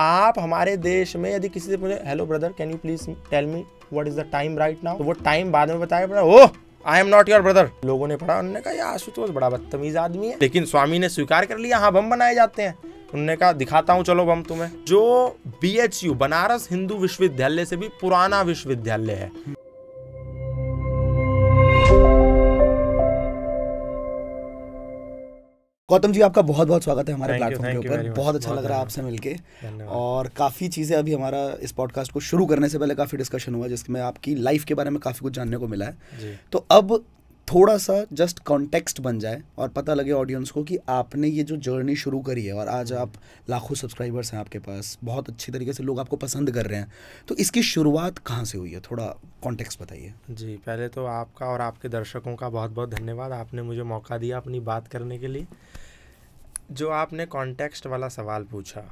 आप हमारे देश में यदि किसी से पूछे hello brother can you please tell me what is the time right now वो टाइम बाद में बताया oh I am not your brother लोगों ने पढ़ा उन्होंने कहा आशुतोष बड़ा बदतमीज आदमी है लेकिन स्वामी ने स्वीकार कर लिया हाँ बम बनाए जाते हैं उन्होंने कहा दिखाता हूँ चलो बम तुम्हें जो बी बनारस हिंदू विश्वविद्यालय से भी पुराना विश्वविद्यालय है गौतम जी आपका बहुत बहुत स्वागत है हमारे प्लेटफॉर्म के ऊपर बहुत अच्छा लग रहा है आपसे मिलके और काफ़ी चीज़ें अभी हमारा इस पॉडकास्ट को शुरू करने से पहले काफ़ी डिस्कशन हुआ जिसमें आपकी लाइफ के बारे में काफ़ी कुछ जानने को मिला है तो अब थोड़ा सा जस्ट कॉन्टेक्स्ट बन जाए और पता लगे ऑडियंस को कि आपने ये जो जर्नी शुरू करी है और आज आप लाखों सब्सक्राइबर्स हैं आपके पास बहुत अच्छी तरीके से लोग आपको पसंद कर रहे हैं तो इसकी शुरुआत कहाँ से हुई है थोड़ा कॉन्टेक्स्ट बताइए जी पहले तो आपका और आपके दर्शकों का बहुत बहुत धन्यवाद आपने मुझे मौका दिया अपनी बात करने के लिए जो आपने कॉन्टेक्स्ट वाला सवाल पूछा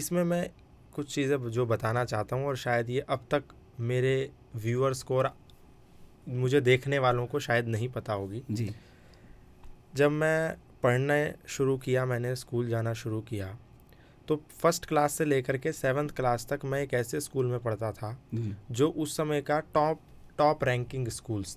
इसमें मैं कुछ चीज़ें जो बताना चाहता हूँ और शायद ये अब तक मेरे व्यूअर्स को और मुझे देखने वालों को शायद नहीं पता होगी जी जब मैं पढ़ने शुरू किया मैंने स्कूल जाना शुरू किया तो फर्स्ट क्लास से लेकर के सेवन्थ क्लास तक मैं एक ऐसे स्कूल में पढ़ता था जो उस समय का टॉप टॉप रैंकिंग स्कूल्स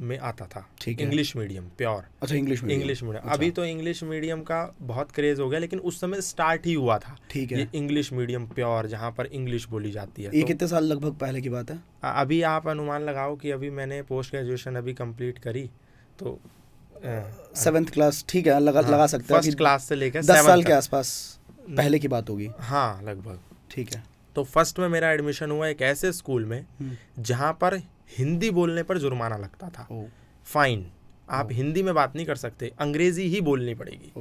में आता था ठीक इंग्लिश मीडियम प्योर अच्छा इंग्लिश मीडियम इंग्लिश मीडियम अभी तो इंग्लिश मीडियम का बहुत क्रेज हो गया लेकिन उस समय स्टार्ट ही हुआ था ठीक है इंग्लिश मीडियम प्योर जहाँ पर इंग्लिश बोली जाती है ये तो, कितने साल लगभग पहले की बात है अभी आप अनुमान लगाओ कि अभी मैंने पोस्ट ग्रेजुएशन अभी कंप्लीट करी तो सेवेंथ क्लास ठीक है लगा हाँ, लगा सकते हैं फर्स्ट क्लास से लेकर दस साल के आसपास पहले की बात होगी हाँ लगभग ठीक है तो फर्स्ट में मेरा एडमिशन हुआ एक ऐसे स्कूल में हम्म। जहाँ पर हिंदी बोलने पर जुर्माना लगता था फाइन आप हिंदी में बात नहीं कर सकते अंग्रेजी ही बोलनी पड़ेगी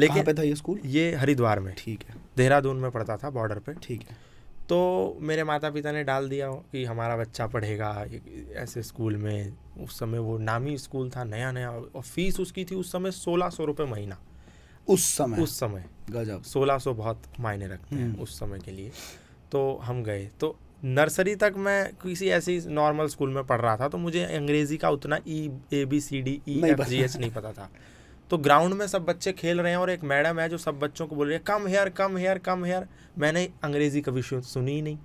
लेकिन पे था ये स्कूल ये हरिद्वार में ठीक है देहरादून में पढ़ता था बॉर्डर पे ठीक है तो मेरे माता पिता ने डाल दिया कि हमारा बच्चा पढ़ेगा ऐसे स्कूल में उस समय वो नामी स्कूल था नया नया और फीस उसकी थी उस समय सोलह सौ रुपये महीना उस समय उस समय गजब सोलह सौ बहुत मायने रखते हैं हम्म। उस समय के लिए तो हम गए तो नर्सरी तक मैं किसी ऐसी नॉर्मल स्कूल में पढ़ रहा था तो मुझे अंग्रेज़ी का उतना E A B C D E F G H नहीं पता था तो ग्राउंड में सब बच्चे खेल रहे हैं और एक मैडम है जो सब बच्चों को बोल रही है come here come here come here मैंने अंग्रेज़ी कभी सुनी ही नहीं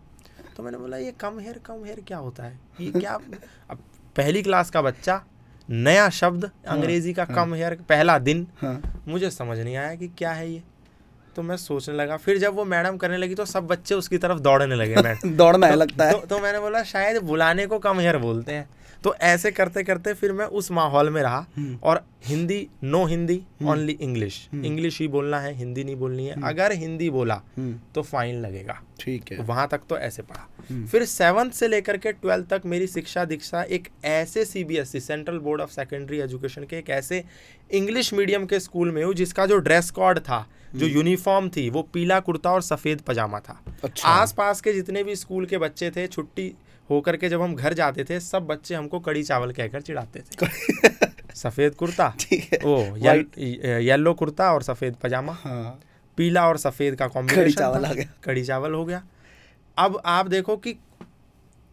तो मैंने बोला ये कम हेयर कम हेयर क्या होता है ये क्या अब पहली क्लास का बच्चा नया शब्द हाँ, अंग्रेज़ी का कम हाँ। हेयर पहला दिन हाँ। मुझे समझ नहीं आया कि क्या है ये तो मैं सोचने लगा फिर जब वो मैडम करने लगी तो सब बच्चे उसकी तरफ दौड़ने लगे मैडम दौड़ना तो लगता है तो, तो मैंने बोला शायद बुलाने को कम हेयर बोलते हैं तो ऐसे करते करते फिर मैं उस माहौल में रहा हम्म। और Hindi no Hindi only English English ही बोलना है हिंदी नहीं बोलनी है हम्म। अगर हिंदी बोला हम्म। तो फाइन लगेगा ठीक है वहां तक तो ऐसे पढ़ा फिर सेवंथ से लेकर के ट्वेल्थ तक मेरी शिक्षा दीक्षा एक ऐसे CBSE central board of secondary education के एक ऐसे इंग्लिश मीडियम के स्कूल में हूँ जिसका जो ड्रेस कोड था जो यूनिफॉर्म थी वो पीला कुर्ता और सफेद पजामा था अच्छा। पास के जितने भी स्कूल के बच्चे थे छुट्टी होकर के जब हम घर जाते थे सब बच्चे हमको कड़ी चावल कहकर चिढ़ाते थे सफ़ेद कुर्ता ओ यल, येलो कुर्ता और सफ़ेद पजामा हाँ। पीला और सफ़ेद का कॉम्बिनेशन कड़ी चावल आ गया कड़ी चावल हो गया अब आप देखो कि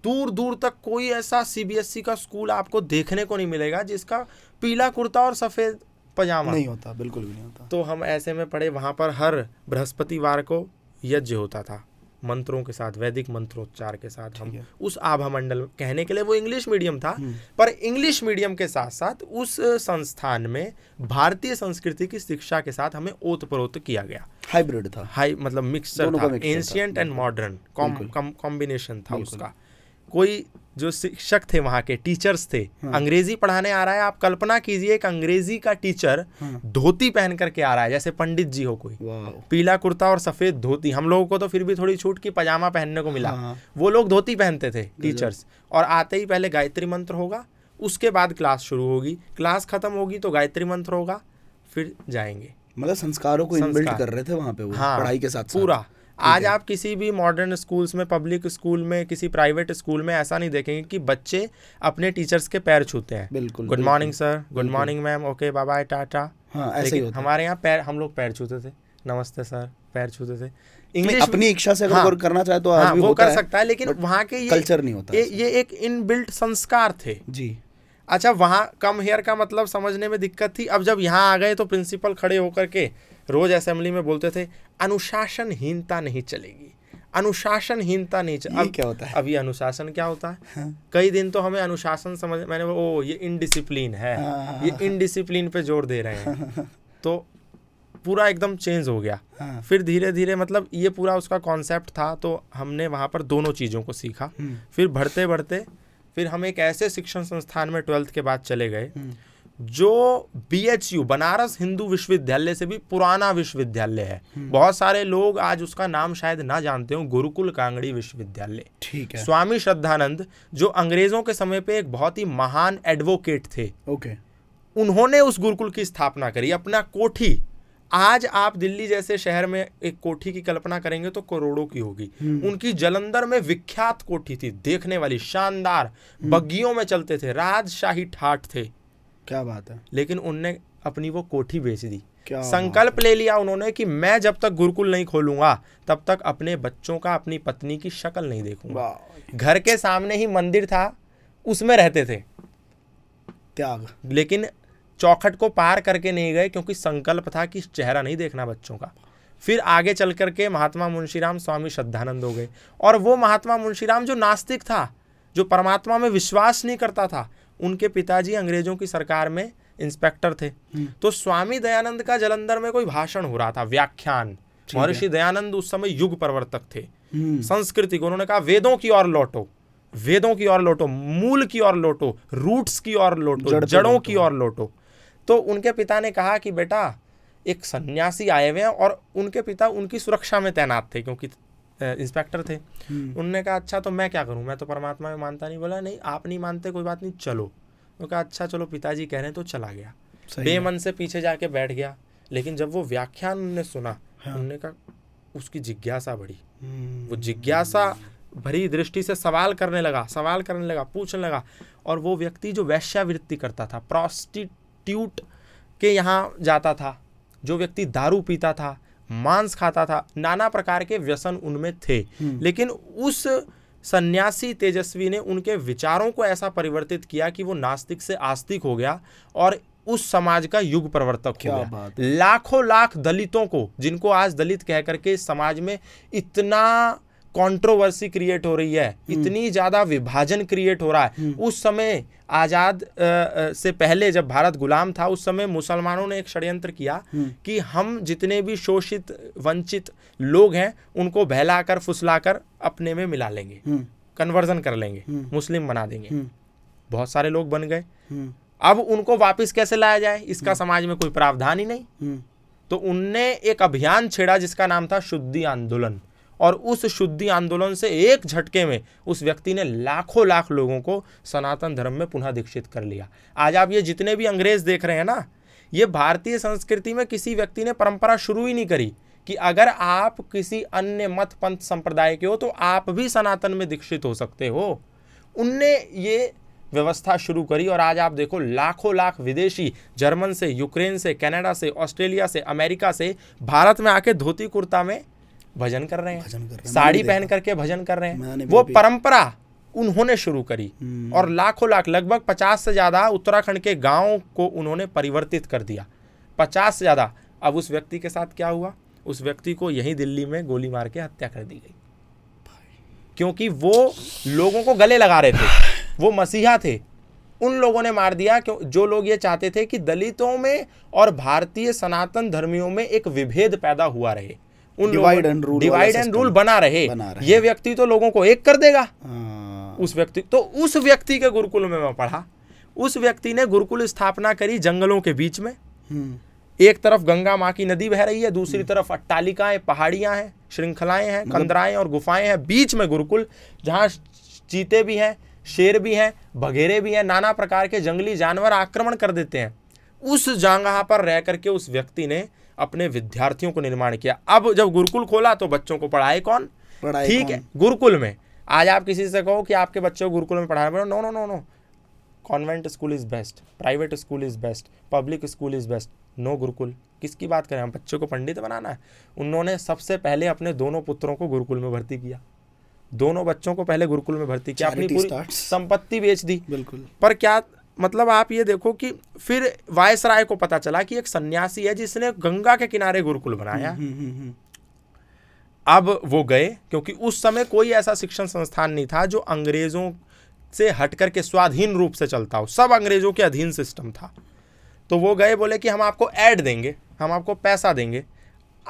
दूर दूर तक कोई ऐसा सीबीएसई e का स्कूल आपको देखने को नहीं मिलेगा जिसका पीला कुर्ता और सफ़ेद पजामा नहीं होता बिल्कुल भी नहीं होता तो हम ऐसे में पढ़े वहाँ पर हर बृहस्पतिवार को यज्ञ होता था मंत्रों के साथ वैदिक मंत्रोच्चार के साथ हम उस आभा मंडल कहने के लिए वो इंग्लिश मीडियम था हम्म। पर इंग्लिश मीडियम के साथ साथ उस संस्थान में भारतीय संस्कृति की शिक्षा के साथ हमें ओत प्रोत किया गया हाइब्रिड था हाई मतलब मिक्सचर था एंशियंट एंड मॉडर्न कॉम्बिनेशन था उसका कोई जो शिक्षक थे वहाँ के टीचर्स थे हाँ। अंग्रेजी पढ़ाने आ रहा है आप कल्पना कीजिए एक अंग्रेजी का टीचर हाँ। धोती पहन करके आ रहा है जैसे पंडित जी हो कोई पीला कुर्ता और सफेद धोती हम लोगों को तो फिर भी थोड़ी छूट की पजामा पहनने को मिला हाँ। वो लोग धोती पहनते थे टीचर्स और आते ही पहले गायत्री मंत्र होगा उसके बाद क्लास शुरू होगी क्लास खत्म होगी तो गायत्री मंत्र होगा फिर जाएंगे मतलब संस्कारों को इनबिल्ट कर रहे थे वहाँ पे वो हाँ, पढ़ाई के साथ पूरा आज आप किसी भी मॉडर्न स्कूल्स में पब्लिक स्कूल में किसी प्राइवेट स्कूल में ऐसा नहीं देखेंगे कि बच्चे अपने टीचर्स के पैर छूते हैं बिल्कुल good morning sir good morning ma'am okay bye tata ऐसे ही हमारे यहाँ पैर हम लोग पैर छूते थे नमस्ते सर पैर छूते थे इंग्लिश अपनी इच्छा से हाँ, करना चाहे तो आज हाँ, भी वो होता कर है, सकता है लेकिन वहाँ के ये, कल्चर नहीं होता ये, ये एक इनबिल्ट संस्कार थे जी अच्छा वहाँ कम हेयर का मतलब समझने में दिक्कत थी अब जब यहाँ आ गए तो प्रिंसिपल खड़े होकर के रोज़ असेंबली में बोलते थे अनुशासनहीनता नहीं चलेगी अनुशासनहीनता नहीं चल... अब क्या होता है अभी अनुशासन क्या होता है हाँ? कई दिन तो हमें अनुशासन समझ मैंने वो ओ ये इनडिसिप्लिन है हाँ, हाँ ये इनडिसिप्लिन हाँ। पे जोर दे रहे हैं हाँ, हाँ तो पूरा एकदम चेंज हो गया हाँ। फिर धीरे धीरे मतलब ये पूरा उसका कॉन्सेप्ट था तो हमने वहाँ पर दोनों चीज़ों को सीखा हम्म। फिर बढ़ते बढ़ते फिर हम एक ऐसे शिक्षण संस्थान में ट्वेल्थ के बाद चले गए हम्म। जो बीएचयू बनारस हिंदू विश्वविद्यालय से भी पुराना विश्वविद्यालय है हम्म। बहुत सारे लोग आज उसका नाम शायद ना जानते हो गुरुकुल कांगड़ी विश्वविद्यालय ठीक है स्वामी श्रद्धानंद जो अंग्रेजों के समय पे एक बहुत ही महान एडवोकेट थे ओके उन्होंने उस गुरुकुल की स्थापना करी अपना कोठी आज आप दिल्ली जैसे शहर में एक कोठी की कल्पना करेंगे तो करोड़ों की होगी हम्म। उनकी जलंधर में विख्यात कोठी थी देखने वाली शानदार हम्म। बग्गियों में चलते थे राजशाही ठाट थे क्या बात है लेकिन उनने अपनी वो कोठी बेच दी संकल्प ले लिया उन्होंने कि मैं जब तक गुरुकुल नहीं खोलूंगा तब तक अपने बच्चों का अपनी पत्नी की शक्ल नहीं देखूंगा घर के सामने ही मंदिर था उसमें रहते थे त्याग लेकिन चौखट को पार करके नहीं गए क्योंकि संकल्प था कि चेहरा नहीं देखना बच्चों का फिर आगे चल करके महात्मा मुंशीराम स्वामी श्रद्धानंद हो गए और वो महात्मा मुंशीराम जो नास्तिक था जो परमात्मा में विश्वास नहीं करता था उनके पिताजी अंग्रेजों की सरकार में इंस्पेक्टर थे हम्म। तो स्वामी दयानंद का जलंधर में कोई भाषण हो रहा था व्याख्यान महर्षि दयानंद उस समय युग प्रवर्तक थे हम्म। संस्कृति को उन्होंने कहा वेदों की ओर लौटो वेदों की ओर लौटो मूल की ओर लौटो रूट्स की ओर लौटो जड़ जड़ों की ओर लौटो तो उनके पिता ने कहा कि बेटा एक सन्यासी आए हुए हैं और उनके पिता उनकी सुरक्षा में तैनात थे क्योंकि इंस्पेक्टर थे हम्म। उनने कहा अच्छा तो मैं क्या करूँ मैं तो परमात्मा में मानता नहीं बोला नहीं आप नहीं मानते कोई बात नहीं चलो वो कहा अच्छा चलो पिताजी कह रहे हैं तो चला गया बेमन से पीछे जाके बैठ गया लेकिन जब वो व्याख्यान उनने सुना हाँ। उनने कहा उसकी जिज्ञासा बढ़ी हम्म। वो जिज्ञासा भरी दृष्टि से सवाल करने लगा सवाल करने लगा पूछने लगा और वो व्यक्ति जो वैश्यावृत्ति करता था प्रॉस्टिट्यूट के यहाँ जाता था जो व्यक्ति दारू पीता था मांस खाता था नाना प्रकार के व्यसन उनमें थे हम्म। लेकिन उस सन्यासी तेजस्वी ने उनके विचारों को ऐसा परिवर्तित किया कि वो नास्तिक से आस्तिक हो गया और उस समाज का युग प्रवर्तक हो गया लाखों लाख दलितों को जिनको आज दलित कह करके समाज में इतना कंट्रोवर्सी क्रिएट हो रही है हम्म। इतनी ज़्यादा विभाजन क्रिएट हो रहा है हम्म। उस समय आज़ाद से पहले जब भारत गुलाम था उस समय मुसलमानों ने एक षड्यंत्र किया हम्म। कि हम जितने भी शोषित वंचित लोग हैं उनको बहलाकर फुसलाकर अपने में मिला लेंगे कन्वर्जन कर लेंगे मुस्लिम बना देंगे बहुत सारे लोग बन गए अब उनको वापस कैसे लाया जाए इसका समाज में कोई प्रावधान ही नहीं तो उनने एक अभियान छेड़ा जिसका नाम था शुद्धि आंदोलन और उस शुद्धि आंदोलन से एक झटके में उस व्यक्ति ने लाखों लाख लोगों को सनातन धर्म में पुनः दीक्षित कर लिया आज आप ये जितने भी अंग्रेज देख रहे हैं ना ये भारतीय संस्कृति में किसी व्यक्ति ने परंपरा शुरू ही नहीं करी कि अगर आप किसी अन्य मत पंथ संप्रदाय के हो तो आप भी सनातन में दीक्षित हो सकते हो उनने ये व्यवस्था शुरू करी और आज आप देखो लाखों लाख विदेशी जर्मन से यूक्रेन से कनाडा से ऑस्ट्रेलिया से अमेरिका से भारत में आके धोती कुर्ता में भजन कर रहे हैं भजन कर रहे हैं साड़ी पहन करके भजन कर रहे हैं वो परंपरा उन्होंने शुरू करी हम्म। और लाखों लाख लगभग पचास से ज़्यादा उत्तराखंड के गाँव को उन्होंने परिवर्तित कर दिया पचास से ज़्यादा अब उस व्यक्ति के साथ क्या हुआ उस व्यक्ति को यही दिल्ली में गोली मार के हत्या कर दी गई क्योंकि वो लोगों को गले लगा रहे थे वो मसीहा थे उन लोगों ने मार दिया क्यों जो लोग ये चाहते थे कि दलितों में और भारतीय सनातन धर्मियों में एक विभेद पैदा हुआ रहे उन divide and rule divide and rule बना रहे, ये व्यक्ति तो लोगों को एक कर देगा हाँ। उस व्यक्ति तो उस व्यक्ति के गुरुकुल में मैं पढ़ा उस व्यक्ति ने गुरुकुल स्थापना करी जंगलों के बीच में हम्म। एक तरफ गंगा माँ की नदी बह रही है दूसरी हम्म। तरफ अट्टालिकाएं पहाड़ियां हैं श्रृंखलाएं हैं मतलब कंदराएं और गुफाएं हैं बीच में गुरुकुल जहाँ चीते भी हैं शेर भी हैं बघेरे भी हैं नाना प्रकार के जंगली जानवर आक्रमण कर देते हैं उस जगह पर रह करके उस व्यक्ति ने अपने विद्यार्थियों को निर्माण किया अब जब गुरुकुल खोला तो बच्चों को पढ़ाए कौन ठीक है गुरुकुल में आज आप किसी से कहो कि आपके बच्चों को गुरुकुल में पढ़ाना पड़े no no no no convent school is best private school is best public school is best no गुरुकुल किसकी बात करें हम बच्चों को पंडित बनाना है उन्होंने सबसे पहले अपने दोनों पुत्रों को गुरुकुल में भर्ती किया दोनों बच्चों को पहले गुरुकुल में भर्ती किया अपनी पूरी संपत्ति बेच दी बिल्कुल पर क्या मतलब आप ये देखो कि फिर वायसराय को पता चला कि एक सन्यासी है जिसने गंगा के किनारे गुरुकुल बनाया हम्म, हम्म, हम्म, अब वो गए क्योंकि उस समय कोई ऐसा शिक्षण संस्थान नहीं था जो अंग्रेजों से हट करके स्वाधीन रूप से चलता हो सब अंग्रेजों के अधीन सिस्टम था तो वो गए बोले कि हम आपको ऐड देंगे हम आपको पैसा देंगे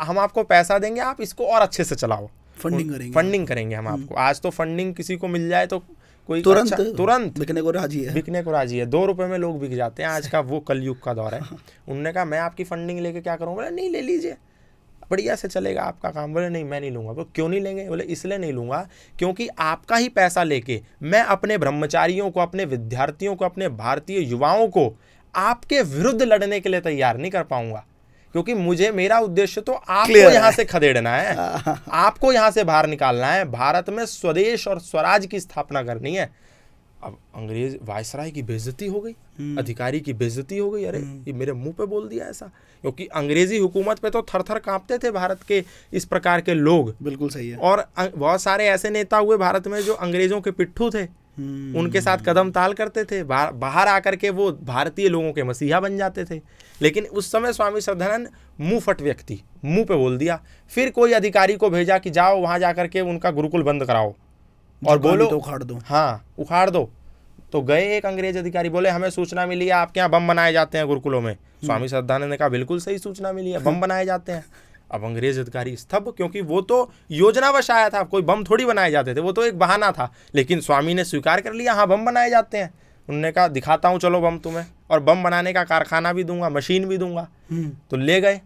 हम आपको पैसा देंगे आप इसको और अच्छे से चलाओ फंडिंग करेंगे फंडिंग करेंगे हम आपको आज तो फंडिंग किसी को मिल जाए तो कोई अच्छा तुरंत अच्छा, तुरंत बिकने को राजी है बिकने को राजी है दो रुपए में लोग बिक जाते हैं आज का वो कलयुग का दौर है हाँ। उनने कहा मैं आपकी फंडिंग लेके क्या करूँ बोले नहीं ले लीजिए बढ़िया से चलेगा आपका काम बोले नहीं मैं नहीं लूंगा बोले क्यों नहीं लेंगे बोले इसलिए नहीं लूंगा क्योंकि आपका ही पैसा लेके मैं अपने ब्रह्मचारियों को अपने विद्यार्थियों को अपने भारतीय युवाओं को आपके विरुद्ध लड़ने के लिए तैयार नहीं कर पाऊंगा क्योंकि मुझे मेरा उद्देश्य तो आपको यहाँ से खदेड़ना है आपको यहाँ से बाहर निकालना है भारत में स्वदेश और स्वराज की स्थापना करनी है अब अंग्रेज वायसराय की बेजती हो गई हम्म। अधिकारी की बेजती हो गई अरे हम्म। ये मेरे मुंह पे बोल दिया ऐसा क्योंकि अंग्रेजी हुकूमत पे तो थर थर कांपते थे भारत के इस प्रकार के लोग बिल्कुल सही है और अं, बहुत सारे ऐसे नेता हुए भारत में जो अंग्रेजों के पिट्ठू थे हम्म। उनके साथ कदम ताल करते थे बाहर आकर के वो भारतीय लोगों के मसीहा बन जाते थे लेकिन उस समय स्वामी श्रद्धानंद मुंह फट व्यक्ति मुंह पे बोल दिया फिर कोई अधिकारी को भेजा कि जाओ वहाँ जा करके उनका गुरुकुल बंद कराओ और बोलो तो उखाड़ दो हाँ उखाड़ दो तो गए एक अंग्रेज अधिकारी बोले हमें सूचना मिली है आपके यहाँ बम बनाए जाते हैं गुरुकुलों में स्वामी श्रद्धानंद ने कहा बिल्कुल सही सूचना मिली है बम बनाए जाते हैं अब अंग्रेज अधिकारी स्तब्ध क्योंकि वो तो योजनावश आया था कोई बम थोड़ी बनाए जाते थे वो तो एक बहाना था लेकिन स्वामी ने स्वीकार कर लिया हाँ बम बनाए जाते हैं उन्होंने कहा दिखाता हूँ चलो बम तुम्हें और बम बनाने का कारखाना भी दूंगा मशीन भी दूंगा हम्म। तो ले गए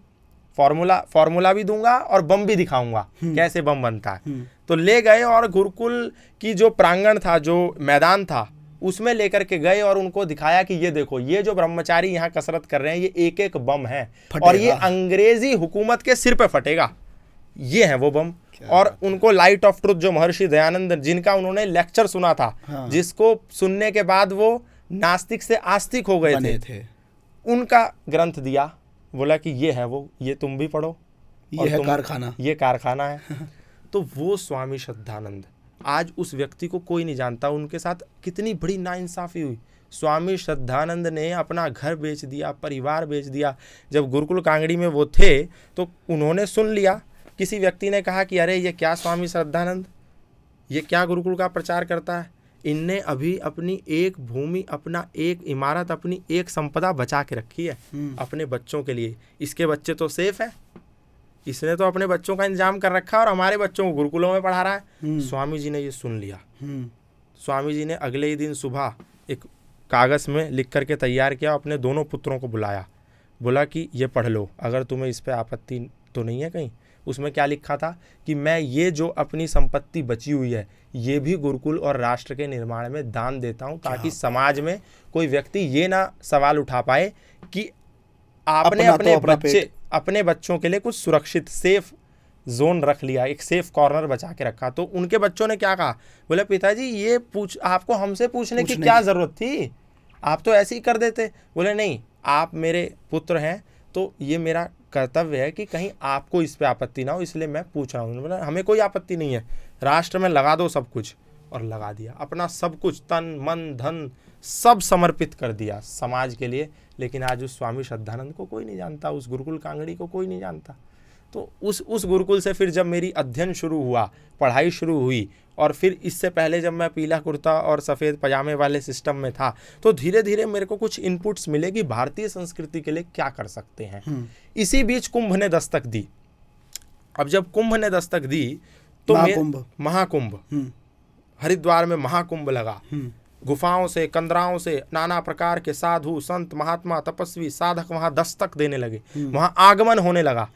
फॉर्मूला फॉर्मूला भी दूंगा और बम भी दिखाऊंगा हम्म। कैसे बम बनता है हम्म। तो ले गए और गुरुकुल की जो प्रांगण था जो मैदान था उसमें लेकर के गए और उनको दिखाया कि ये देखो ये जो ब्रह्मचारी यहाँ कसरत कर रहे हैं ये एक एक बम है और ये अंग्रेजी हुकूमत के सिर पे फटेगा ये है वो बम और उनको लाइट ऑफ ट्रुथ जो महर्षि दयानंद जिनका उन्होंने लेक्चर सुना था हाँ। जिसको सुनने के बाद वो नास्तिक से आस्तिक हो गए थे, थे उनका ग्रंथ दिया बोला कि ये है वो ये तुम भी पढ़ो ये है कारखाना ये कारखाना है तो वो स्वामी श्रद्धानंद आज उस व्यक्ति को कोई नहीं जानता उनके साथ कितनी बड़ी नाइंसाफ़ी हुई स्वामी श्रद्धानंद ने अपना घर बेच दिया परिवार बेच दिया जब गुरुकुल कांगड़ी में वो थे तो उन्होंने सुन लिया किसी व्यक्ति ने कहा कि अरे ये क्या स्वामी श्रद्धानंद ये क्या गुरुकुल का प्रचार करता है इनने अभी अपनी एक भूमि अपना एक इमारत अपनी एक संपदा बचा के रखी है हम्म। अपने बच्चों के लिए इसके बच्चे तो सेफ है इसने तो अपने बच्चों का इंतजाम कर रखा और हमारे बच्चों को गुरुकुलों में पढ़ा रहा है हम्म। स्वामी जी ने ये सुन लिया हम्म। स्वामी जी ने अगले ही दिन सुबह एक कागज़ में लिख करके तैयार किया अपने दोनों पुत्रों को बुलाया बोला कि ये पढ़ लो अगर तुम्हें इस पर आपत्ति तो नहीं है कहीं उसमें क्या लिखा था कि मैं ये जो अपनी संपत्ति बची हुई है ये भी गुरुकुल और राष्ट्र के निर्माण में दान देता हूँ ताकि समाज में कोई व्यक्ति ये ना सवाल उठा पाए कि आपने तो अपने तो बच्चे अपने बच्चों के लिए कुछ सुरक्षित सेफ जोन रख लिया एक सेफ कॉर्नर बचा के रखा तो उनके बच्चों ने क्या कहा बोले पिताजी ये पूछ आपको हमसे पूछने की क्या ज़रूरत थी आप तो ऐसे ही कर देते बोले नहीं आप मेरे पुत्र हैं तो ये मेरा कर्तव्य है कि कहीं आपको इस पर आपत्ति ना हो इसलिए मैं पूछ रहा हूँ मतलब हमें कोई आपत्ति नहीं है राष्ट्र में लगा दो सब कुछ और लगा दिया अपना सब कुछ तन मन धन सब समर्पित कर दिया समाज के लिए लेकिन आज उस स्वामी श्रद्धानंद को कोई नहीं जानता उस गुरुकुल कांगड़ी को कोई नहीं जानता तो उस उस गुरुकुल से फिर जब मेरी अध्ययन शुरू हुआ पढ़ाई शुरू हुई और फिर इससे पहले जब मैं पीला कुर्ता और सफ़ेद पजामे वाले सिस्टम में था तो धीरे धीरे मेरे को कुछ इनपुट्स मिले कि भारतीय संस्कृति के लिए क्या कर सकते हैं हम्म। इसी बीच कुंभ ने दस्तक दी अब जब कुंभ ने दस्तक दी तो महाकुंभ महाकुंभ हम्म। हरिद्वार में महाकुंभ लगा हम्म। गुफाओं से कंदराओं से नाना प्रकार के साधु संत महात्मा तपस्वी साधक वहां दस्तक देने लगे वहां आगमन होने लगा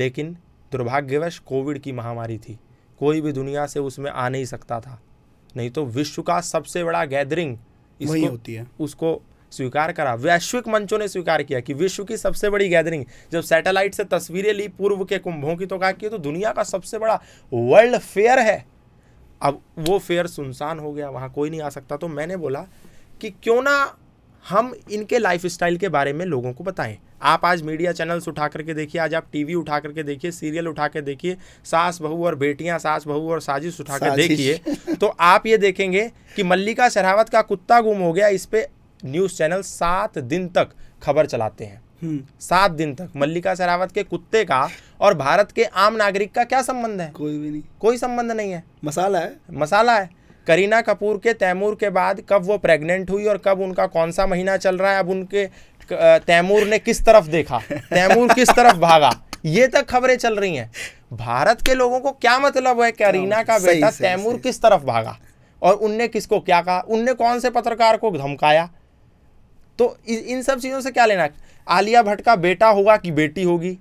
लेकिन दुर्भाग्यवश कोविड की महामारी थी कोई भी दुनिया से उसमें आ नहीं सकता था नहीं तो विश्व का सबसे बड़ा गैदरिंग इसको होती है उसको स्वीकार करा वैश्विक मंचों ने स्वीकार किया कि विश्व की सबसे बड़ी गैदरिंग जब सैटेलाइट से तस्वीरें ली पूर्व के कुंभों की तो कहा कि तो दुनिया का सबसे बड़ा वर्ल्ड फेयर है अब वो फेयर सुनसान हो गया वहाँ कोई नहीं आ सकता तो मैंने बोला कि क्यों ना हम इनके लाइफ के बारे में लोगों को बताएं आप आज मीडिया चैनल्स उठा करके देखिए आज आप टीवी उठा करके देखिए सीरियल उठा के देखिए सास बहू और बेटियां सास बहू और साजिश उठा कर देखिए तो आप ये देखेंगे कि मल्लिका शरावत का कुत्ता गुम हो गया इस पर न्यूज़ चैनल सात दिन तक खबर चलाते हैं हम्म। सात दिन तक मल्लिका शरावत के कुत्ते का और भारत के आम नागरिक का क्या संबंध है कोई भी नहीं कोई संबंध नहीं है मसाला है मसाला है करीना कपूर के तैमूर के बाद कब वो प्रेग्नेंट हुई और कब उनका कौन सा महीना चल रहा है अब उनके तैमूर ने किस तरफ देखा तैमूर किस तरफ भागा ये तक खबरें चल रही हैं भारत के लोगों को क्या मतलब है करीना हाँ, का बेटा तैमूर किस तरफ भागा और उनने किसको क्या कहा उनने कौन से पत्रकार को धमकाया तो इन सब चीज़ों से क्या लेना आलिया भट्ट का बेटा होगा कि बेटी होगी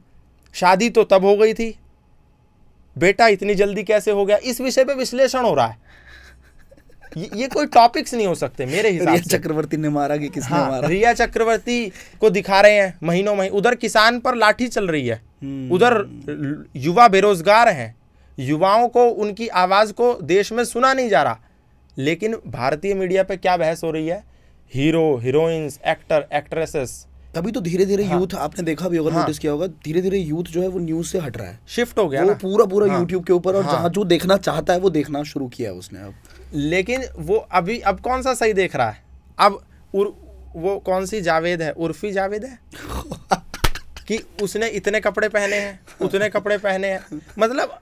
शादी तो तब हो गई थी बेटा इतनी जल्दी कैसे हो गया इस विषय पे विश्लेषण हो रहा है ये, कोई टॉपिक्स नहीं हो सकते मेरे हिसाब से चक्रवर्ती ने मारा कि किसने हाँ, मारा रिया चक्रवर्ती को दिखा रहे हैं महीनों महीने उधर किसान पर लाठी चल रही है हम्म। उधर युवा बेरोजगार हैं युवाओं को उनकी आवाज़ को देश में सुना नहीं जा रहा लेकिन भारतीय मीडिया पे क्या बहस हो रही है हीरो हीरोइंस एक्टर एक्ट्रेसेस तभी तो धीरे धीरे हाँ। यूथ आपने देखा भी होगा हाँ। नोटिस किया होगा धीरे धीरे यूथ जो है वो न्यूज से हट रहा है शिफ्ट हो गया वो पूरा पूरा हाँ। यूट्यूब के ऊपर और हाँ। जहाँ जो देखना चाहता है वो देखना शुरू किया है उसने अब लेकिन वो अभी अब कौन सा सही देख रहा है अब उर, वो कौन सी जावेद है उर्फी जावेद है कि उसने इतने कपड़े पहने हैं उतने कपड़े पहने हैं मतलब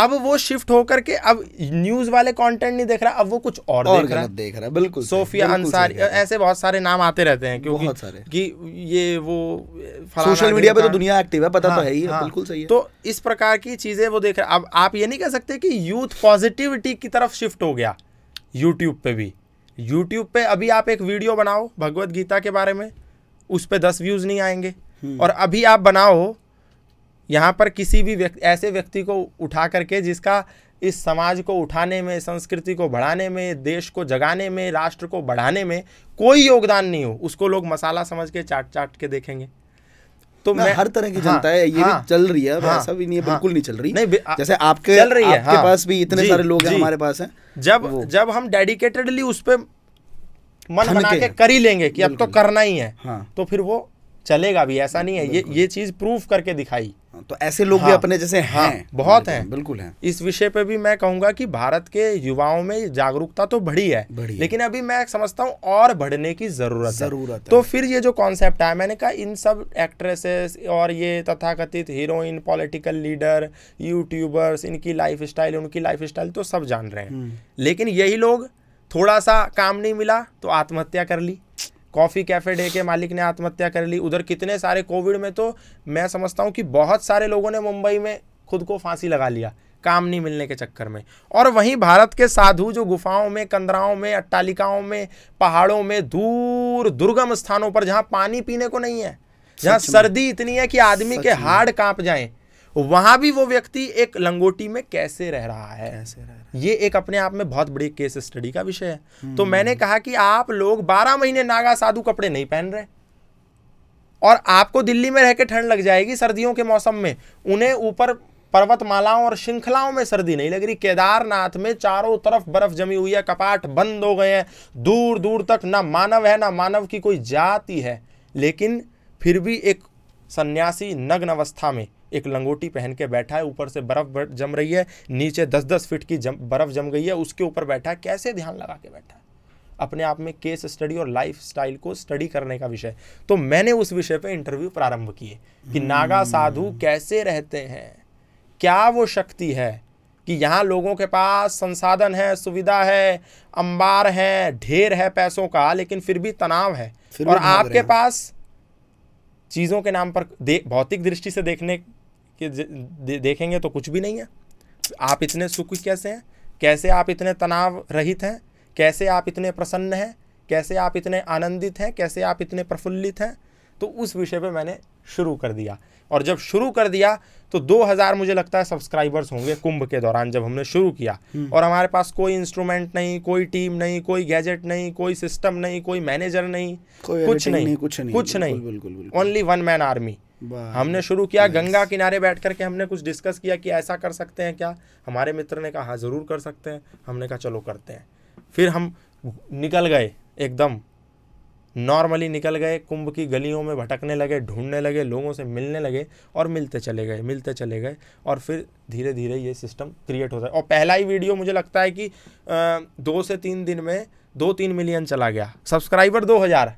अब वो शिफ्ट होकर के अब न्यूज वाले कंटेंट नहीं देख रहा अब वो कुछ और, और देख रहा देख रहा बिल्कुल सोफिया अंसारी ऐसे बहुत सारे नाम आते रहते हैं क्योंकि बहुत सारे कि ये वो सोशल मीडिया पे तो दुनिया एक्टिव है पता तो हाँ, तो है ही हाँ, बिल्कुल सही है तो इस प्रकार की चीजें वो देख रहे अब आप ये नहीं कह सकते कि यूथ पॉजिटिविटी की तरफ शिफ्ट हो गया यूट्यूब पे भी यूट्यूब पे अभी आप एक वीडियो बनाओ भगवत गीता के बारे में उस पर दस व्यूज नहीं आएंगे हम्म। और अभी आप बनाओ यहाँ पर किसी भी व्यक्ति ऐसे व्यक्ति को उठा करके जिसका इस समाज को उठाने में संस्कृति को बढ़ाने में देश को जगाने में राष्ट्र को बढ़ाने में कोई योगदान नहीं हो उसको लोग मसाला समझ के चाट चाट के देखेंगे तो मैं हर तरह की हाँ, जनता है ये हाँ, भी चल रही है हाँ, ऐसा भी नहीं है हाँ। बिल्कुल नहीं चल रही नहीं जैसे आपके चल रही है आपके हाँ, पास भी इतने सारे लोग हैं हमारे पास हैं जब जब हम डेडिकेटेडली उस पर मन बना के कर ही लेंगे कि अब तो करना ही है हाँ। तो फिर वो चलेगा भी ऐसा नहीं है ये ये चीज प्रूफ करके दिखाई हाँ, तो ऐसे लोग हाँ, भी अपने जैसे हाँ, हैं बहुत हाँ, हैं बिल्कुल हैं इस विषय पे भी मैं कहूंगा कि भारत के युवाओं में जागरूकता तो बढ़ी है बढ़ी लेकिन अभी मैं समझता हूँ और बढ़ने की जरूरत जरूरत है। तो फिर ये जो कॉन्सेप्ट आया मैंने कहा इन सब एक्ट्रेसेस और ये तथाकथित हीरोइन पॉलिटिकल लीडर यूट्यूबर्स इनकी लाइफ स्टाइल उनकी लाइफ स्टाइल तो सब जान रहे हैं हम्म। लेकिन यही लोग थोड़ा सा काम नहीं मिला तो आत्महत्या कर ली कॉफ़ी कैफ़े डे के मालिक ने आत्महत्या कर ली उधर कितने सारे कोविड में तो मैं समझता हूँ कि बहुत सारे लोगों ने मुंबई में खुद को फांसी लगा लिया काम नहीं मिलने के चक्कर में और वहीं भारत के साधु जो गुफाओं में कंदराओं में अट्टालिकाओं में पहाड़ों में दूर दुर्गम स्थानों पर जहाँ पानी पीने को नहीं है जहाँ सर्दी इतनी है कि आदमी के हाड़ कांप जाएं वहां भी वो व्यक्ति एक लंगोटी में कैसे रह रहा है कैसे रह ये एक अपने आप में बहुत बड़ी केस स्टडी का विषय है तो हम्म। मैंने कहा कि आप लोग बारह महीने नागा साधु कपड़े नहीं पहन रहे और आपको दिल्ली में रह के ठंड लग जाएगी सर्दियों के मौसम में उन्हें ऊपर पर्वतमालाओं और श्रृंखलाओं में सर्दी नहीं लग रही केदारनाथ में चारों तरफ बर्फ जमी हुई है कपाट बंद हो गए हैं दूर दूर तक ना मानव है ना मानव की कोई जाति है लेकिन फिर भी एक सन्यासी नग्न अवस्था में एक लंगोटी पहन के बैठा है ऊपर से बर्फ जम रही है नीचे दस दस फीट की जम बर्फ जम गई है उसके ऊपर बैठा है कैसे ध्यान लगा के बैठा है अपने आप में केस स्टडी और लाइफ स्टाइल को स्टडी करने का विषय तो मैंने उस विषय पर इंटरव्यू प्रारंभ किए कि हम्म। नागा साधु कैसे रहते हैं क्या वो शक्ति है कि यहाँ लोगों के पास संसाधन है सुविधा है अंबार है ढेर है पैसों का लेकिन फिर भी तनाव है और आपके पास चीज़ों के नाम पर भौतिक दृष्टि से देखने के दे, देखेंगे तो कुछ भी नहीं है आप इतने सुख कैसे हैं कैसे आप इतने तनाव रहित हैं कैसे आप इतने प्रसन्न हैं कैसे आप इतने आनंदित हैं कैसे आप इतने प्रफुल्लित हैं तो उस विषय पे मैंने शुरू कर दिया और जब शुरू कर दिया तो 2000 मुझे लगता है सब्सक्राइबर्स होंगे कुंभ के दौरान जब हमने शुरू किया हम्म। और हमारे पास कोई इंस्ट्रूमेंट नहीं कोई टीम नहीं कोई गैजेट नहीं कोई सिस्टम नहीं कोई मैनेजर नहीं कोई कुछ नहीं, नहीं कुछ नहीं कुछ नहीं बिल्कुल ओनली वन मैन आर्मी हमने शुरू किया गंगा किनारे बैठ करके हमने कुछ डिस्कस किया कि ऐसा कर सकते हैं क्या हमारे मित्र ने कहा हाँ ज़रूर कर सकते हैं हमने कहा चलो करते हैं फिर हम निकल गए एकदम नॉर्मली निकल गए कुंभ की गलियों में भटकने लगे ढूंढने लगे लोगों से मिलने लगे और मिलते चले गए मिलते चले गए और फिर धीरे धीरे ये सिस्टम क्रिएट होता है और पहला ही वीडियो मुझे लगता है कि दो से तीन दिन में दो तीन मिलियन चला गया सब्सक्राइबर दो हज़ार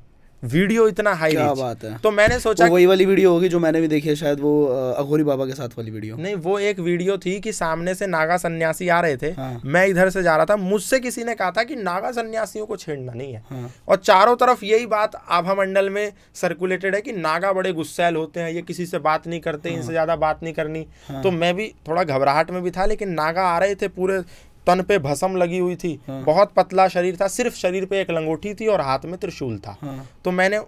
वीडियो इतना हाई क्या बात है तो मैंने सोचा वही वाली वीडियो होगी जो मैंने भी देखी है शायद वो अघोरी बाबा के साथ वाली वीडियो नहीं वो एक वीडियो थी कि सामने से नागा सन्यासी आ रहे थे हाँ। मैं इधर से जा रहा था मुझसे किसी ने कहा था कि नागा सन्यासियों को छेड़ना नहीं है हाँ। और चारों तरफ यही बात आभा मंडल में सर्कुलेटेड है कि नागा बड़े गुस्सैल होते हैं ये किसी से बात नहीं करते हाँ। इनसे ज्यादा बात नहीं करनी हाँ। तो मैं भी थोड़ा घबराहट में भी था लेकिन नागा आ रहे थे पूरे तन पे भसम लगी हुई थी हाँ। बहुत पतला शरीर था सिर्फ शरीर पे एक लंगोटी थी और हाथ में त्रिशूल था हाँ। तो मैंने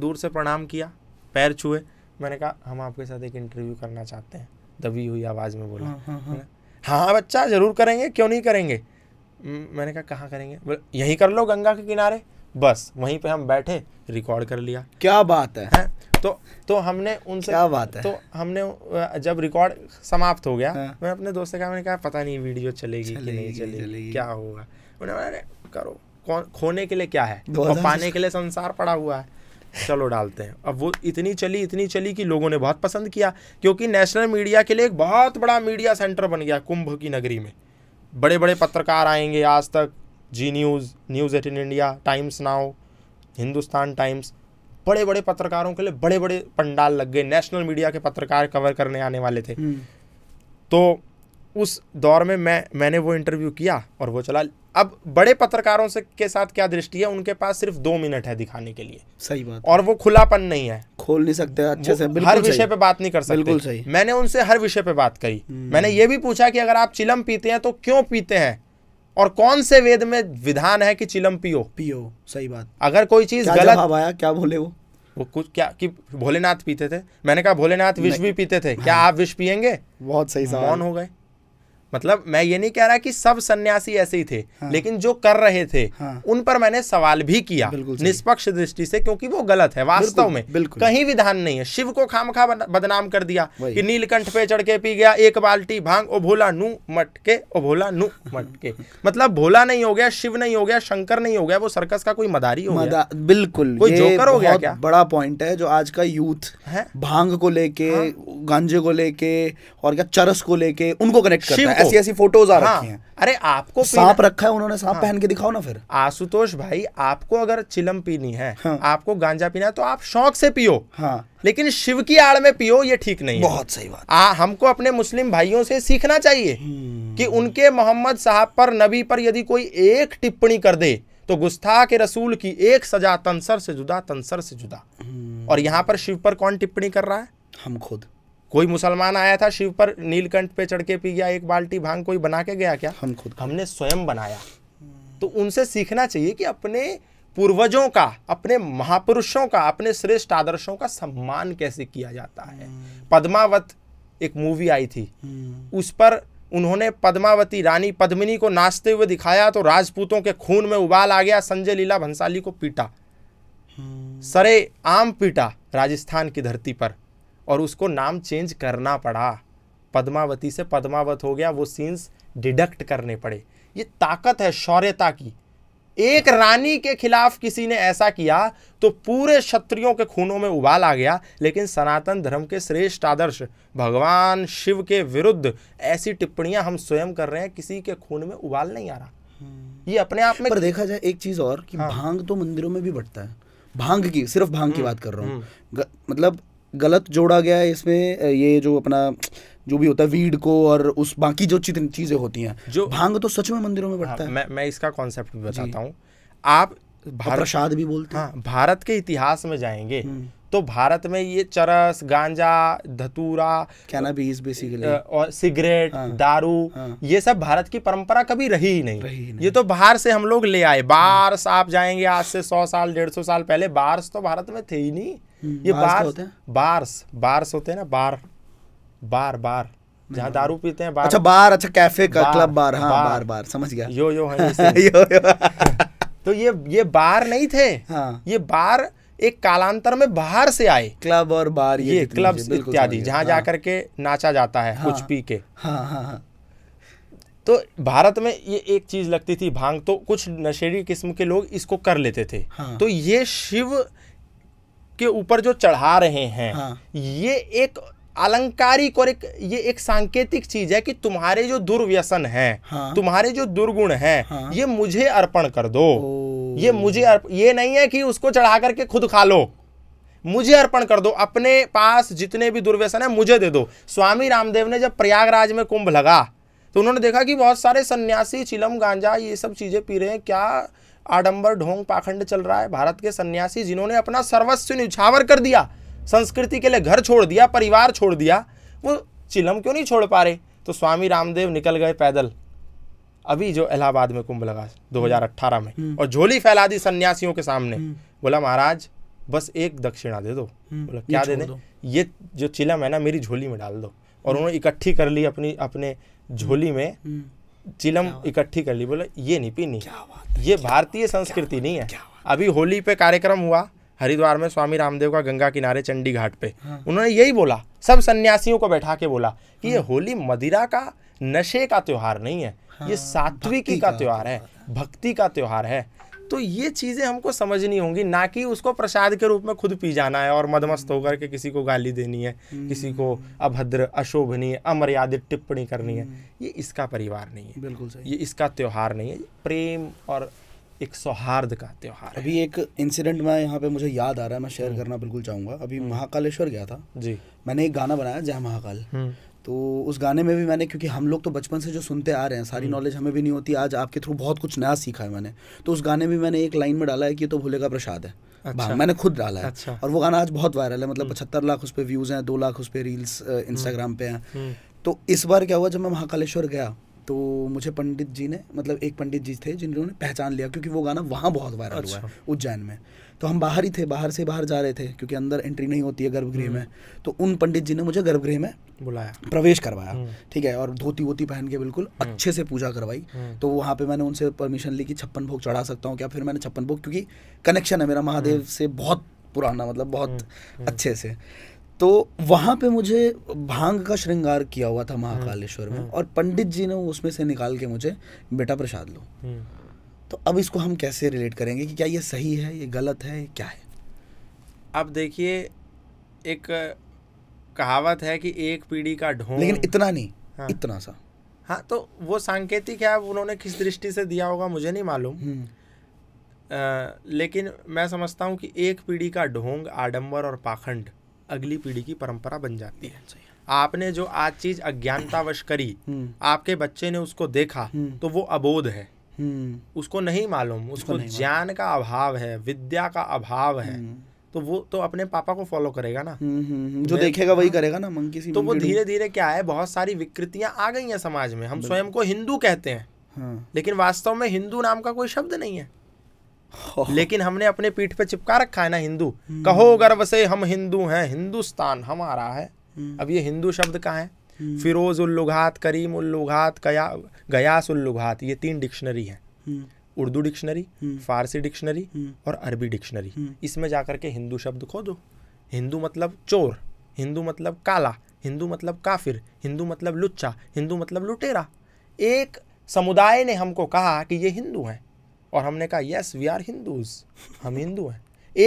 दूर से प्रणाम किया पैर छुए मैंने कहा हम आपके साथ एक इंटरव्यू करना चाहते हैं दबी हुई आवाज़ में बोला हाँ, हाँ, हाँ, हाँ बच्चा ज़रूर करेंगे क्यों नहीं करेंगे मैंने कहा कहाँ करेंगे यहीं कर लो गंगा के किनारे बस वहीं पे हम बैठे रिकॉर्ड कर लिया क्या बात है, है? तो तो हमने उनसे क्या बात है तो हमने जब रिकॉर्ड समाप्त हो गया हाँ। मैं अपने दोस्त से कहा मैंने कहा पता नहीं वीडियो चलेगी, कि नहीं चलेगी, क्या होगा उन्होंने करो कौन खोने के लिए क्या है और पाने के लिए संसार पड़ा हुआ है चलो डालते हैं अब वो इतनी चली इतनी चली कि लोगों ने बहुत पसंद किया क्योंकि नेशनल मीडिया के लिए एक बहुत बड़ा मीडिया सेंटर बन गया कुंभ की नगरी में बड़े बड़े पत्रकार आएंगे Aaj Tak Zee news news eighteen India Times Now Hindustan Times बड़े बड़े पत्रकारों के लिए बड़े बड़े पंडाल लग गए नेशनल मीडिया के पत्रकार कवर करने आने वाले थे हम्म। तो उस दौर में मैं मैंने वो इंटरव्यू किया और वो चला अब बड़े पत्रकारों से के साथ क्या दृष्टि है उनके पास सिर्फ दो मिनट है दिखाने के लिए सही बात और वो खुलापन नहीं है खोल नहीं सकते अच्छे से हर विषय पे बात नहीं कर सकते बिल्कुल सही मैंने उनसे हर विषय पे बात करी हम्म। मैंने ये भी पूछा कि अगर आप चिलम पीते हैं तो क्यों पीते हैं और कौन से वेद में विधान है कि चिलम पियो पियो सही बात अगर कोई चीज गलत आया क्या बोले वो वो कुछ क्या कि भोलेनाथ पीते थे मैंने कहा भोलेनाथ विष भी पीते थे क्या आप विष पियेंगे बहुत सही सवाल हो गए मतलब मैं ये नहीं कह रहा कि सब सन्यासी ऐसे ही थे हाँ। लेकिन जो कर रहे थे हाँ। उन पर मैंने सवाल भी किया निष्पक्ष दृष्टि से क्योंकि वो गलत है वास्तव में बिल्कुल कहीं विधान नहीं है शिव को खाम खा बदनाम कर दिया कि नीलकंठ पे चढ़ के पी गया एक बाल्टी भांग ओ भोला नू मटके ओ भोला नू मटके मतलब भोला नहीं हो गया शिव नहीं हो गया शंकर नहीं हो गया वो सर्कस का कोई मदारी हो गया बिल्कुल कोई जोकर हो गया क्या बड़ा पॉइंट है जो आज का यूथ भांग को लेके हाँ। गांजे को लेके और क्या चरस को लेके उनको कनेक्ट करता है ऐसी ऐसी फोटोज आ हाँ, रखी हैं अरे आपको तो सांप रखा है उन्होंने सांप हाँ, पहन के दिखाओ ना फिर आशुतोष भाई आपको अगर चिलम पीनी है हाँ, आपको गांजा पीना है तो आप शौक से पियो हाँ, लेकिन शिव की आड़ में पियो ये ठीक नहीं बहुत सही बात आ, हमको अपने मुस्लिम भाइयों से सीखना चाहिए हम्म। कि उनके मोहम्मद साहब पर नबी पर यदि कोई एक टिप्पणी कर दे तो के रसूल की एक सजा तंसर से जुदा तंसर से जुदा हम्म। और यहाँ पर शिव पर कौन टिप्पणी कर रहा है हम खुद कोई मुसलमान आया था शिव पर नीलकंठ पे चढ़ के पी गया एक बाल्टी भांग कोई बना के गया क्या हम खुद हमने स्वयं बनाया तो उनसे सीखना चाहिए कि अपने पूर्वजों का अपने महापुरुषों का अपने श्रेष्ठ आदर्शों का सम्मान कैसे किया जाता है हम्म। पद्मावत एक मूवी आई थी हम्म। उस पर उन्होंने पद्मावती रानी पद्मिनी को नाचते हुए दिखाया तो राजपूतों के खून में उबाल आ गया संजय लीला भंसाली को पीटा हम्म। सरे आम पीटा राजस्थान की धरती पर और उसको नाम चेंज करना पड़ा पद्मावती से पद्मावत हो गया वो सीन्स डिडक्ट करने पड़े ये ताकत है शौर्यता की एक रानी के खिलाफ किसी ने ऐसा किया तो पूरे क्षत्रियों के खूनों में उबाल आ गया लेकिन सनातन धर्म के श्रेष्ठ आदर्श भगवान शिव के विरुद्ध ऐसी टिप्पणियां हम स्वयं कर रहे हैं किसी के खून में उबाल नहीं आ रहा हम्म। ये अपने आप में पर देखा जाए एक चीज और कि हाँ। भांग तो मंदिरों में भी बढ़ता है भांग की सिर्फ भांग की हम्म। बात कर रहा हूँ हम्म। मतलब गलत जोड़ा गया है इसमें ये जो अपना जो भी होता है वीड को और उस बाकी जो चीज़ें होती हैं जो भांग तो सच में मंदिरों में हाँ, बढ़ता हाँ, है मैं मैं इसका कॉन्सेप्ट बताता हूँ आप भारत प्रसाद भी बोलते हैं हाँ, भारत के इतिहास में जाएंगे हम्म। तो भारत में ये चरस गांजा धतूरा कैनाबीज बेसिकली और सिगरेट हाँ, दारू हाँ, ये सब भारत की परंपरा कभी रही ही नहीं, रही नहीं। ये तो बाहर से हम लोग ले आए हाँ। बार्स आप जाएंगे आज से सौ साल डेढ़ सौ साल पहले बार्स तो भारत में थे ही नहीं ये बार्स होते हैं बार्स बार्स होते हैं ना बार बार बार जहाँ हम्म। दारू पीते हैं बार अच्छा बार अच्छा कैफे का क्लब बार हाँ बार बार, समझ गया यो यो है हाँ, यो यो तो ये ये बार नहीं थे हाँ। ये बार एक कालांतर में बाहर से आए क्लब और बार ये, ये क्लब इत्यादि जहाँ जा हाँ। करके नाचा जाता है कुछ हाँ। पी के तो भारत में ये एक चीज लगती थी भांग तो कुछ नशेड़ी किस्म के लोग इसको कर लेते थे हाँ। तो ये शिव के ऊपर जो चढ़ा रहे हैं हाँ। ये एक अलंकारिक और एक ये एक सांकेतिक चीज है कि तुम्हारे जो दुर्व्यसन है हाँ? तुम्हारे जो दुर्गुण है हाँ? ये मुझे अर्पण कर दो ये मुझे अर्प... ये नहीं है कि उसको चढ़ा करके खुद खा लो मुझे अर्पण कर दो अपने पास जितने भी दुर्व्यसन है मुझे दे दो स्वामी रामदेव ने जब प्रयागराज में कुंभ लगा तो उन्होंने देखा कि बहुत सारे सन्यासी चिलम गांजा ये सब चीजें पी रहे हैं क्या आडंबर ढोंग पाखंड चल रहा है भारत के सन्यासी जिन्होंने अपना सर्वस्व निछावर कर दिया संस्कृति के लिए घर छोड़ दिया परिवार छोड़ दिया वो चिलम क्यों नहीं छोड़ पा रहे तो स्वामी रामदेव निकल गए पैदल अभी जो इलाहाबाद में कुंभ लगा 2018 में हम्म। और झोली फैला दी सन्यासियों के सामने हम्म। बोला महाराज बस एक दक्षिणा दे दो हम्म। बोला क्या दे दे ये जो चिलम है ना मेरी झोली में डाल दो और उन्होंने इकट्ठी कर ली अपनी अपने झोली में चिलम इकट्ठी कर ली बोले ये नहीं पीनी ये भारतीय संस्कृति नहीं है अभी होली पे कार्यक्रम हुआ हरिद्वार में स्वामी रामदेव का गंगा किनारे चंडी घाट पे हाँ। उन्होंने यही बोला सब सन्यासियों को बैठा के बोला कि हाँ। ये होली मदिरा का नशे का त्यौहार नहीं है हाँ। ये सात्विकी का त्यौहार है भक्ति का त्यौहार है तो ये चीज़ें हमको समझनी होंगी ना कि उसको प्रसाद के रूप में खुद पी जाना है और मदमस्त हम्म। होकर के किसी को गाली देनी है हम्म। किसी को अभद्र अशोभनीय अमर्यादित टिप्पणी करनी है हम्म। ये इसका परिवार नहीं है बिल्कुल सही ये इसका त्यौहार नहीं है प्रेम और एक सौहार्द का त्यौहार अभी एक इंसिडेंट मैं यहाँ पे मुझे याद आ रहा है मैं शेयर करना बिल्कुल चाहूंगा अभी महाकालेश्वर गया था जी मैंने एक गाना बनाया जय महाकाल तो उस गाने में भी मैंने क्योंकि हम लोग तो बचपन से जो सुनते आ रहे हैं सारी नॉलेज हम्म। हमें भी नहीं होती आज आपके थ्रू बहुत कुछ नया सीखा है मैंने तो उस गाने में मैंने एक लाइन में डाला है कि ये तो भोले का प्रसाद है अच्छा। मैंने खुद डाला है अच्छा। और वो गाना आज बहुत वायरल है मतलब हम्म। पचहत्तर लाख उस पर व्यूज़ हैं दो लाख उस पर रील्स इंस्टाग्राम पे हैं हम्म। तो इस बार क्या हुआ जब मैं महाकालेश्वर गया तो मुझे पंडित जी ने मतलब एक पंडित जी थे जिन्होंने पहचान लिया क्योंकि वो गाना वहाँ बहुत वायरल हुआ है अच्छा। उज्जैन में तो हम बाहर ही थे बाहर से बाहर जा रहे थे क्योंकि अंदर एंट्री नहीं होती है गर्भगृह हम्म। में तो उन पंडित जी ने मुझे गर्भगृह में बुलाया प्रवेश करवाया हम्म। ठीक है और धोती वोती पहन के बिल्कुल हम्म। अच्छे से पूजा करवाई तो वहाँ पे मैंने उनसे परमिशन ली कि छप्पन भोग चढ़ा सकता हूँ क्या फिर मैंने छप्पन भोग क्योंकि कनेक्शन है मेरा महादेव से बहुत पुराना मतलब बहुत अच्छे से तो वहाँ पे मुझे भांग का श्रृंगार किया हुआ था महाकालेश्वर में और पंडित जी ने उसमें से निकाल के मुझे बेटा प्रसाद लो तो अब इसको हम कैसे रिलेट करेंगे कि क्या ये सही है ये गलत है ये क्या है अब देखिए एक कहावत है कि एक पीढ़ी का ढोंग लेकिन इतना नहीं हाँ। इतना सा हाँ तो वो सांकेतिक है उन्होंने किस दृष्टि से दिया होगा मुझे नहीं मालूम हम्म। लेकिन मैं समझता हूँ कि एक पीढ़ी का ढोंग आडंबर और पाखंड अगली पीढ़ी की परंपरा बन जाती है आपने जो आज चीज अज्ञानतावश करी हम्म। आपके बच्चे ने उसको देखा हम्म। तो वो अबोध है हम्म। उसको नहीं मालूम उसको ज्ञान का अभाव है विद्या का अभाव है हम्म। तो वो तो अपने पापा को फॉलो करेगा ना हम्म, जो देखेगा वही हाँ। करेगा ना मंकी सी तो वो धीरे धीरे क्या है बहुत सारी विकृतियां आ गई हैं समाज में हम स्वयं को हिंदू कहते हैं हाँ। लेकिन वास्तव में हिंदू नाम का कोई शब्द नहीं है लेकिन हमने अपने पीठ पे चिपका रखा है ना हिंदू कहो गर्व से हम हिंदू हैं हिंदुस्तान हमारा है अब ये हिंदू शब्द कहाँ है हम्म। फिरोज उल्लुघात करीम उल्लुघात कया गयास उल्लुघात ये तीन डिक्शनरी हैं हम्म। उर्दू डिक्शनरी हम्म। फारसी डिक्शनरी और अरबी डिक्शनरी इसमें जाकर के हिंदू शब्द खोजो हिंदू मतलब चोर हिंदू मतलब काला हिंदू मतलब काफिर हिंदू मतलब लुच्चा हिंदू मतलब लुटेरा एक समुदाय ने हमको कहा कि ये हिंदू हैं और हमने कहा यस वी आर हिंदूज हम हिंदू हैं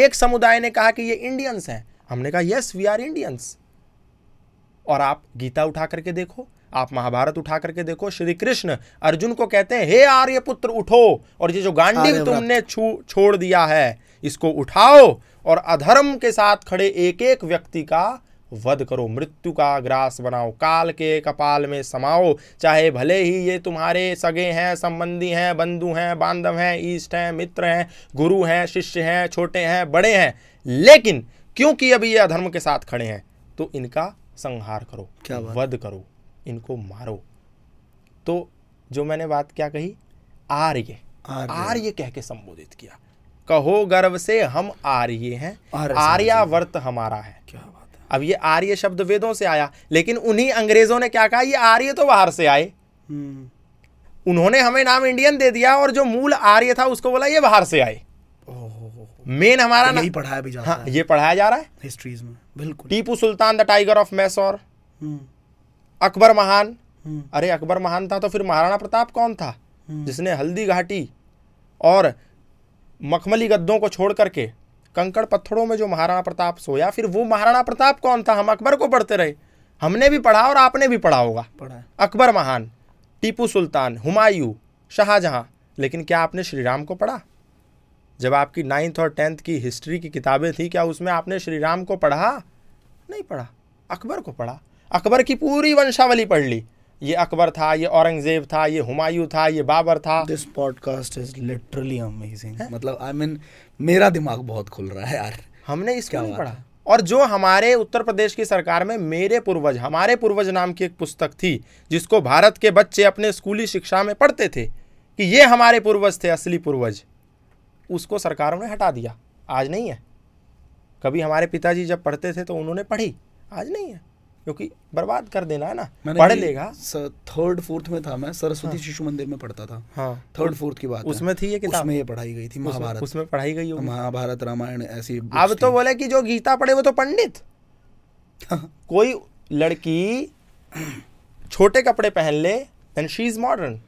एक समुदाय ने कहा कि ये इंडियंस हैं हमने कहा यस वी आर इंडियंस और आप गीता उठा करके देखो आप महाभारत उठा करके देखो श्री कृष्ण अर्जुन को कहते हैं हे आर्य पुत्र उठो और ये जो गांडी तुमने छोड़ दिया है इसको उठाओ और अधर्म के साथ खड़े एक एक व्यक्ति का वध करो मृत्यु का ग्रास बनाओ काल के कपाल में समाओ चाहे भले ही ये तुम्हारे सगे हैं संबंधी हैं बंधु हैं बांधव हैं ईष्ट हैं मित्र हैं गुरु हैं शिष्य हैं छोटे हैं बड़े हैं लेकिन क्योंकि अभी ये अधर्म के साथ खड़े हैं तो इनका संहार करो क्या वध करो इनको मारो तो जो मैंने बात क्या कही आर्य आर्य कह के संबोधित किया कहो गर्व से हम आर्य हैं आर्यावर्त हमारा है क्या बात है अब ये आर्य शब्द वेदों से आया लेकिन उन्हीं अंग्रेजों ने क्या कहा ये आर्य तो बाहर से आए हम्म। उन्होंने हमें नाम इंडियन दे दिया और जो मूल आर्य था उसको बोला ये बाहर से आए मेन हमारा तो यही पढ़ाया भी जा रहा हाँ, है ये पढ़ाया जा रहा है हिस्ट्रीज में बिल्कुल Tipu Sultan the tiger of Mysore हम्म। अकबर महान हम्म। अरे अकबर महान था तो फिर महाराणा प्रताप कौन था हम्म। जिसने हल्दी घाटी और मखमली गद्दों को छोड़ करके कंकड़ पत्थरों में जो महाराणा प्रताप सोया फिर वो महाराणा प्रताप कौन था हम अकबर को पढ़ते रहे हमने भी पढ़ा और आपने भी पढ़ा होगा पढ़ा अकबर महान टीपू सुल्तान हुमायूं शाहजहां लेकिन क्या आपने श्री राम को पढ़ा जब आपकी नाइन्थ और टेंथ की हिस्ट्री की किताबें थी क्या उसमें आपने श्री राम को पढ़ा नहीं पढ़ा अकबर को पढ़ा अकबर की पूरी वंशावली पढ़ ली ये अकबर था ये औरंगजेब था ये हुमायूं था ये बाबर था this podcast is literally amazing मतलब आई I मीन mean, मेरा दिमाग बहुत खुल रहा है यार हमने इसका नहीं पढ़ा और जो हमारे उत्तर प्रदेश की सरकार में मेरे पूर्वज हमारे पूर्वज नाम की एक पुस्तक थी जिसको भारत के बच्चे अपने स्कूली शिक्षा में पढ़ते थे कि ये हमारे पूर्वज थे असली पूर्वज उसको सरकारों ने हटा दिया आज नहीं है कभी हमारे पिताजी जब पढ़ते थे तो उन्होंने पढ़ी आज नहीं है क्योंकि बर्बाद कर देना है ना पढ़ लेगा थर्ड फोर्थ में था मैं सरस्वती हाँ, शिशु मंदिर में पढ़ता था हाँ, थर्ड फोर्थ की बात उसमें थी ये किताब उसमें ये पढ़ाई गई थी महाभारत उसमें पढ़ाई गई महाभारत रामायण ऐसी अब तो बोले कि जो गीता पढ़े वो तो पंडित कोई लड़की छोटे कपड़े पहन ले देन शी इज मॉडर्न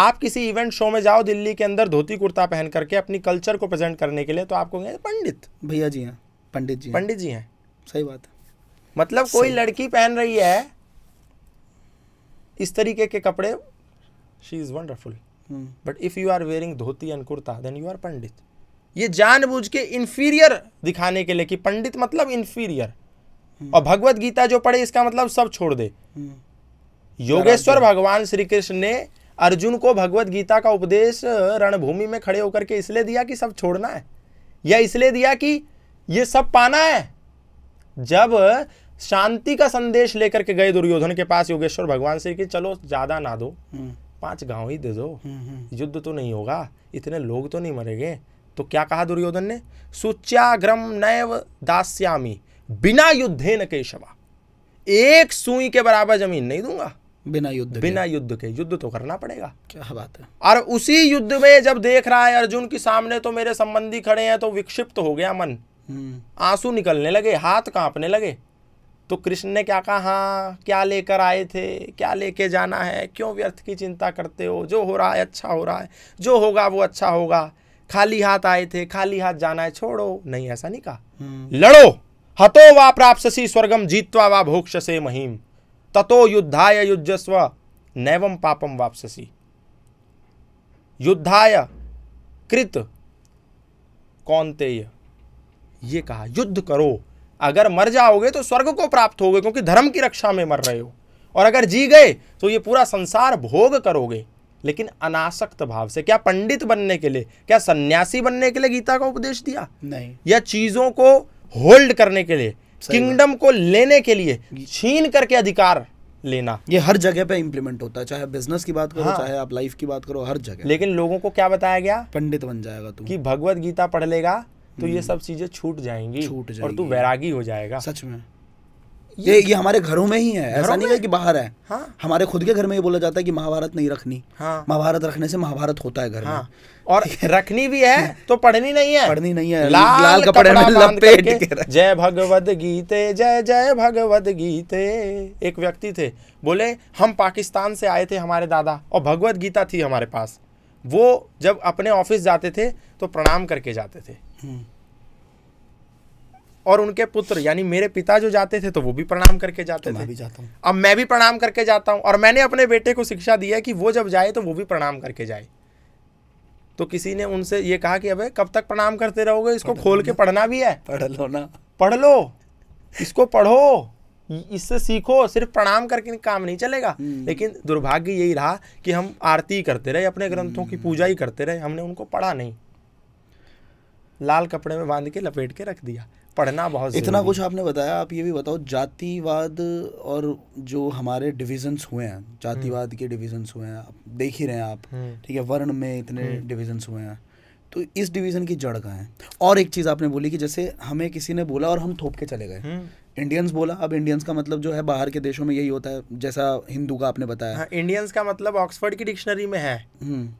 आप किसी इवेंट शो में जाओ दिल्ली के अंदर धोती कुर्ता पहन करके अपनी कल्चर को प्रेजेंट करने के लिए तो आपको कहेंगे पंडित भैया जी हैं पंडित जी पंडित जी हैं सही बात है मतलब कोई लड़की पहन रही है इस तरीके के कपड़े she is wonderful but if you are wearing dhoti and kurta then you are pandit ये जानबूझ के इन्फीरियर दिखाने के लिए कि पंडित मतलब इन्फीरियर हम्म। और भगवत गीता जो पढ़े इसका मतलब सब छोड़ दे हम्म। योगेश्वर भगवान श्री कृष्ण ने अर्जुन को भगवत गीता का उपदेश रणभूमि में खड़े होकर के इसलिए दिया कि सब छोड़ना है या इसलिए दिया कि ये सब पाना है जब शांति का संदेश लेकर के गए दुर्योधन के पास योगेश्वर भगवान से कि चलो ज्यादा ना दो हम्म। पांच गांव ही दे दो हम्म, हम्म। युद्ध तो नहीं होगा इतने लोग तो नहीं मरेंगे तो क्या कहा दुर्योधन ने सुच्याग्रम नैव दास्यामी बिना युद्धे न केशवा एक सुई के बराबर जमीन नहीं दूंगा बिना युद्ध बिना युद्ध के युद्ध तो करना पड़ेगा क्या बात है और उसी युद्ध में जब देख रहा है अर्जुन के सामने तो मेरे संबंधी खड़े हैं तो विक्षिप्त हो गया मन हम्म। आंसू निकलने लगे हाथ कांपने लगे तो कृष्ण ने क्या कहा हाँ, क्या लेकर आए थे क्या लेके जाना है क्यों व्यर्थ की चिंता करते हो जो हो रहा है अच्छा हो रहा है जो होगा वो अच्छा होगा खाली हाथ आए थे खाली हाथ जाना है छोड़ो नहीं ऐसा नहीं कहा हम्म। लड़ो हतो वा प्राप्त स्वर्गम जीतवा वा भोक्ष से महीम ततो युद्धाय युजस्व नैवम पापम वापससी युद्धाय कृत कौनतेय ये कहा युद्ध करो अगर मर जाओगे तो स्वर्ग को प्राप्त होगे क्योंकि धर्म की रक्षा में मर रहे हो और अगर जी गए तो ये पूरा संसार भोग करोगे लेकिन अनासक्त भाव से क्या पंडित बनने के लिए क्या सन्यासी बनने के लिए गीता का उपदेश दिया नहीं या चीजों को होल्ड करने के लिए किंगडम को लेने के लिए छीन करके अधिकार लेना ये हर जगह पे इम्प्लीमेंट होता है चाहे बिजनेस की बात करो हाँ। चाहे आप लाइफ की बात करो हर जगह लेकिन लोगों को क्या बताया गया पंडित बन जाएगा तू कि भगवत गीता पढ़ लेगा तो ये हम्म। सब चीजें छूट जाएंगी छूट जाएगी और तू वैरागी हो जाएगा सच में ये ये हमारे घरों में ही है ऐसा नहीं है कि बाहर है हाँ? हमारे खुद के घर में ये बोला जाता है कि महाभारत नहीं रखनी हाँ? महाभारत रखने से महाभारत होता है घर में हाँ। और रखनी भी है तो पढ़नी नहीं है पढ़नी नहीं है लाल, लाल कपड़े में लपेट के जय भगवद गीते जय जय भगवद गीते एक व्यक्ति थे बोले हम पाकिस्तान से आए थे हमारे दादा और भगवत गीता थी हमारे पास वो जब अपने ऑफिस जाते थे तो प्रणाम करके जाते थे हम्म। और उनके पुत्र यानी मेरे पिता जो जाते थे तो वो भी प्रणाम करके जाते तो थे मैं भी जाता हूं। अब मैं भी प्रणाम करके जाता हूँ और मैंने अपने बेटे को शिक्षा दी है कि वो जब जाए तो वो भी प्रणाम करके जाए तो किसी ने उनसे ये कहा कि अबे कब तक प्रणाम करते रहोगे इसको खोल के पढ़ना भी है पढ़ लो ना पढ़ लो इसको पढ़ो इससे सीखो सिर्फ प्रणाम करके काम नहीं चलेगा हम्म। लेकिन दुर्भाग्य यही रहा कि हम आरती करते रहे अपने ग्रंथों की पूजा ही करते रहे हमने उनको पढ़ा नहीं लाल कपड़े में बांध के लपेट के रख दिया पढ़ना बहुत इतना कुछ आपने बताया आप ये भी बताओ जातिवाद और जो हमारे डिविजन्स हुए हैं हम्म। जातिवाद के डिविजन्स हुए हैं आप देख ही रहे हैं आप हम्म। ठीक है वर्ण में इतने डिविजन्स हम्म। हुए हैं तो इस डिवीज़न की जड़ कहाँ है और एक चीज़ आपने बोली कि जैसे हमें किसी ने बोला और हम थोप के चले गए इंडियंस बोला अब इंडियंस का मतलब जो है बाहर के देशों में यही होता है जैसा हिंदू का आपने बताया हाँ, इंडियंस का मतलब ऑक्सफोर्ड की डिक्शनरी में है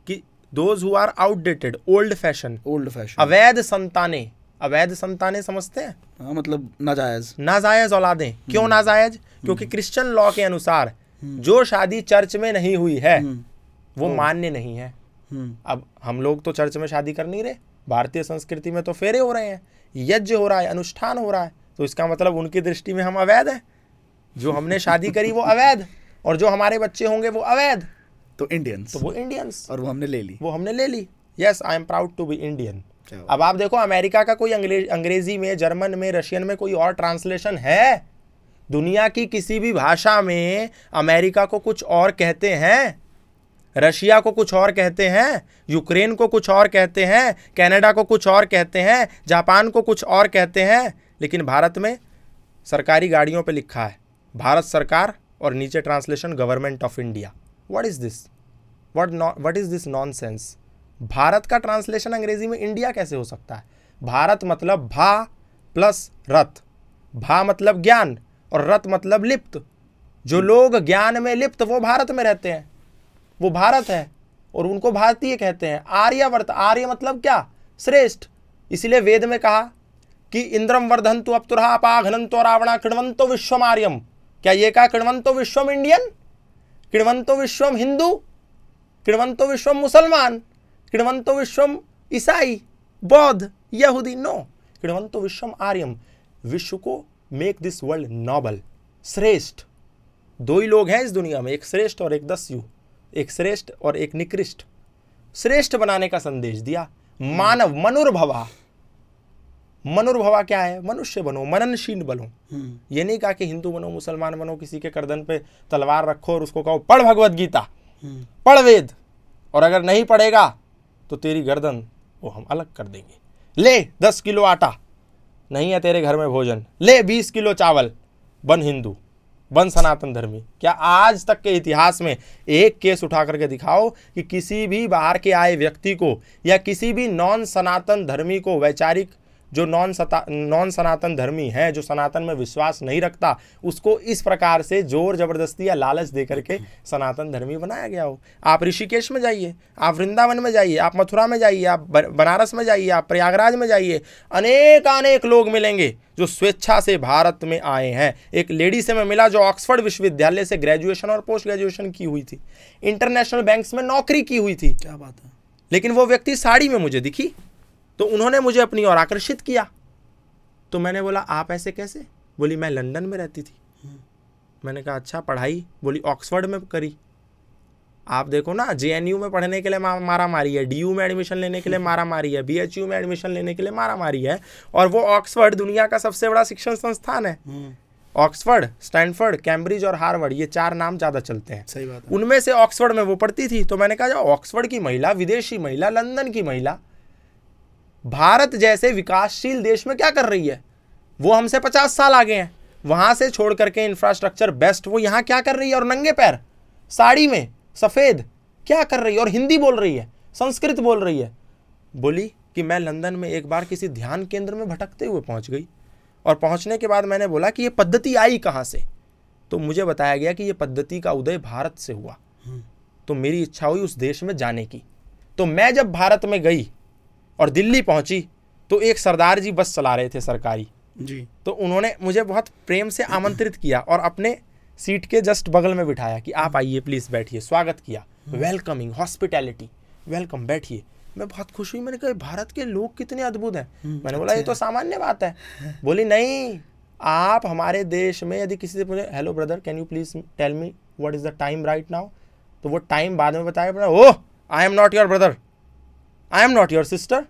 कि those who are outdated old fashion old fashion अवैध संताने अवैध संतानें समझते हैं हाँ मतलब नाजायज नाजायज औलादें हम्म। क्यों नाजायज हम्म। क्योंकि क्रिश्चियन लॉ के अनुसार हम्म। जो शादी चर्च में नहीं हुई है वो मान्य नहीं है अब हम लोग तो चर्च में शादी कर नहीं रहे भारतीय संस्कृति में तो फेरे हो रहे हैं यज्ञ हो रहा है अनुष्ठान हो रहा है तो इसका मतलब उनकी दृष्टि में हम अवैध हैं जो हमने शादी करी वो अवैध और जो हमारे बच्चे होंगे वो अवैध तो इंडियंस तो वो इंडियंस और वो हमने ले ली वो हमने ले ली yes I am proud to be Indian अब आप देखो अमेरिका का कोई अंग्रेजी में जर्मन में रशियन में कोई और ट्रांसलेशन है दुनिया की किसी भी भाषा में अमेरिका को कुछ और कहते हैं रशिया को कुछ और कहते हैं यूक्रेन को कुछ और कहते हैं कनाडा को कुछ और कहते हैं जापान को कुछ और कहते हैं लेकिन भारत में सरकारी गाड़ियों पे लिखा है भारत सरकार और नीचे translation government of India what is this what no what is this non Bharat का ट्रांसलेशन अंग्रेजी में इंडिया कैसे हो सकता है भारत मतलब भा प्लस रथ भा मतलब ज्ञान और रथ मतलब लिप्त जो लोग ज्ञान में लिप्त वो भारत में रहते हैं वो भारत है और उनको भारतीय कहते हैं आर्यवर्त आर्य मतलब क्या श्रेष्ठ इसलिए वेद में कहा कि इंद्रम वर्धन वर्धंतु अपतुरहा पाघनंतो रावणा किणवंतो विश्वम आर्यम क्या ये कहा किणवंतो विश्वम इंडियन किणवंतो विश्वम हिंदू किणवंतो विश्वम मुसलमान क्रीडवंतो विश्वम ईसाई बौद्ध यहूदी नो कृणवंतो विश्वम आर्यम विश्व को मेक दिस वर्ल्ड नॉबल श्रेष्ठ दो ही लोग हैं इस दुनिया में एक श्रेष्ठ और एक दस्यु एक श्रेष्ठ और एक निकृष्ट श्रेष्ठ बनाने का संदेश दिया मानव मनुर्भवा मनुर्भवा क्या है मनुष्य बनो मननशील बनो हम्म। ये नहीं कहा कि हिंदू बनो मुसलमान बनो किसी के करदन पे तलवार रखो और उसको कहो पढ़ भगवत गीता हम्म। पढ़ वेद और अगर नहीं पढ़ेगा तो तेरी गर्दन वो हम अलग कर देंगे ले दस किलो आटा नहीं है तेरे घर में भोजन ले बीस किलो चावल बन हिंदू बन सनातन धर्मी क्या आज तक के इतिहास में एक केस उठा करके दिखाओ कि किसी भी बाहर के आए व्यक्ति को या किसी भी नॉन सनातन धर्मी को वैचारिक जो नॉन सता नॉन सनातन धर्मी है जो सनातन में विश्वास नहीं रखता उसको इस प्रकार से जोर जबरदस्ती या लालच दे करके सनातन धर्मी बनाया गया हो आप ऋषिकेश में जाइए आप वृंदावन में जाइए आप मथुरा में जाइए आप बनारस में जाइए आप प्रयागराज में जाइए अनेक अनेक लोग मिलेंगे जो स्वेच्छा से भारत में आए हैं एक लेडी से मैं मिला जो ऑक्सफर्ड विश्वविद्यालय से ग्रेजुएशन और पोस्ट ग्रेजुएशन की हुई थी इंटरनेशनल बैंक्स में नौकरी की हुई थी क्या बात है लेकिन वो व्यक्ति साड़ी में मुझे दिखी तो उन्होंने मुझे अपनी ओर आकर्षित किया तो मैंने बोला आप ऐसे कैसे बोली मैं लंदन में रहती थी मैंने कहा अच्छा पढ़ाई बोली ऑक्सफर्ड में करी आप देखो ना जे में पढ़ने के लिए मारा मारी है डी में एडमिशन लेने के लिए मारा मारी है बी में एडमिशन लेने के लिए मारा मारी है और वो ऑक्सफर्ड दुनिया का सबसे बड़ा शिक्षण संस्थान है हम्म। ऑक्सफर्ड स्टैनफर्ड कैम्ब्रिज और हार्वर्ड ये चार नाम ज़्यादा चलते हैं सही बात उनमें से ऑक्सफर्ड में वो पढ़ती थी तो मैंने कहा ऑक्सफर्ड की महिला विदेशी महिला लंदन की महिला भारत जैसे विकासशील देश में क्या कर रही है वो हमसे पचास साल आगे हैं वहां से छोड़ करके इंफ्रास्ट्रक्चर बेस्ट वो यहाँ क्या कर रही है और नंगे पैर साड़ी में सफ़ेद क्या कर रही है और हिंदी बोल रही है संस्कृत बोल रही है बोली कि मैं लंदन में एक बार किसी ध्यान केंद्र में भटकते हुए पहुंच गई और पहुंचने के बाद मैंने बोला कि ये पद्धति आई कहाँ से तो मुझे बताया गया कि ये पद्धति का उदय भारत से हुआ हम्म। तो मेरी इच्छा हुई उस देश में जाने की तो मैं जब भारत में गई और दिल्ली पहुंची तो एक सरदार जी बस चला रहे थे सरकारी जी तो उन्होंने मुझे बहुत प्रेम से आमंत्रित किया और अपने सीट के जस्ट बगल में बिठाया कि आप आइए प्लीज़ बैठिए स्वागत किया वेलकमिंग हॉस्पिटैलिटी वेलकम बैठिए मैं बहुत खुश हुई मैंने कहा भारत के लोग कितने अद्भुत हैं हम्म, मैंने बोला ये अच्छा। तो सामान्य बात है हाँ। बोली नहीं आप हमारे देश में यदि किसी से पूछे hello brother can you please tell me what is the time right now तो वो टाइम बाद में बताया oh I am not your brother I am not your sister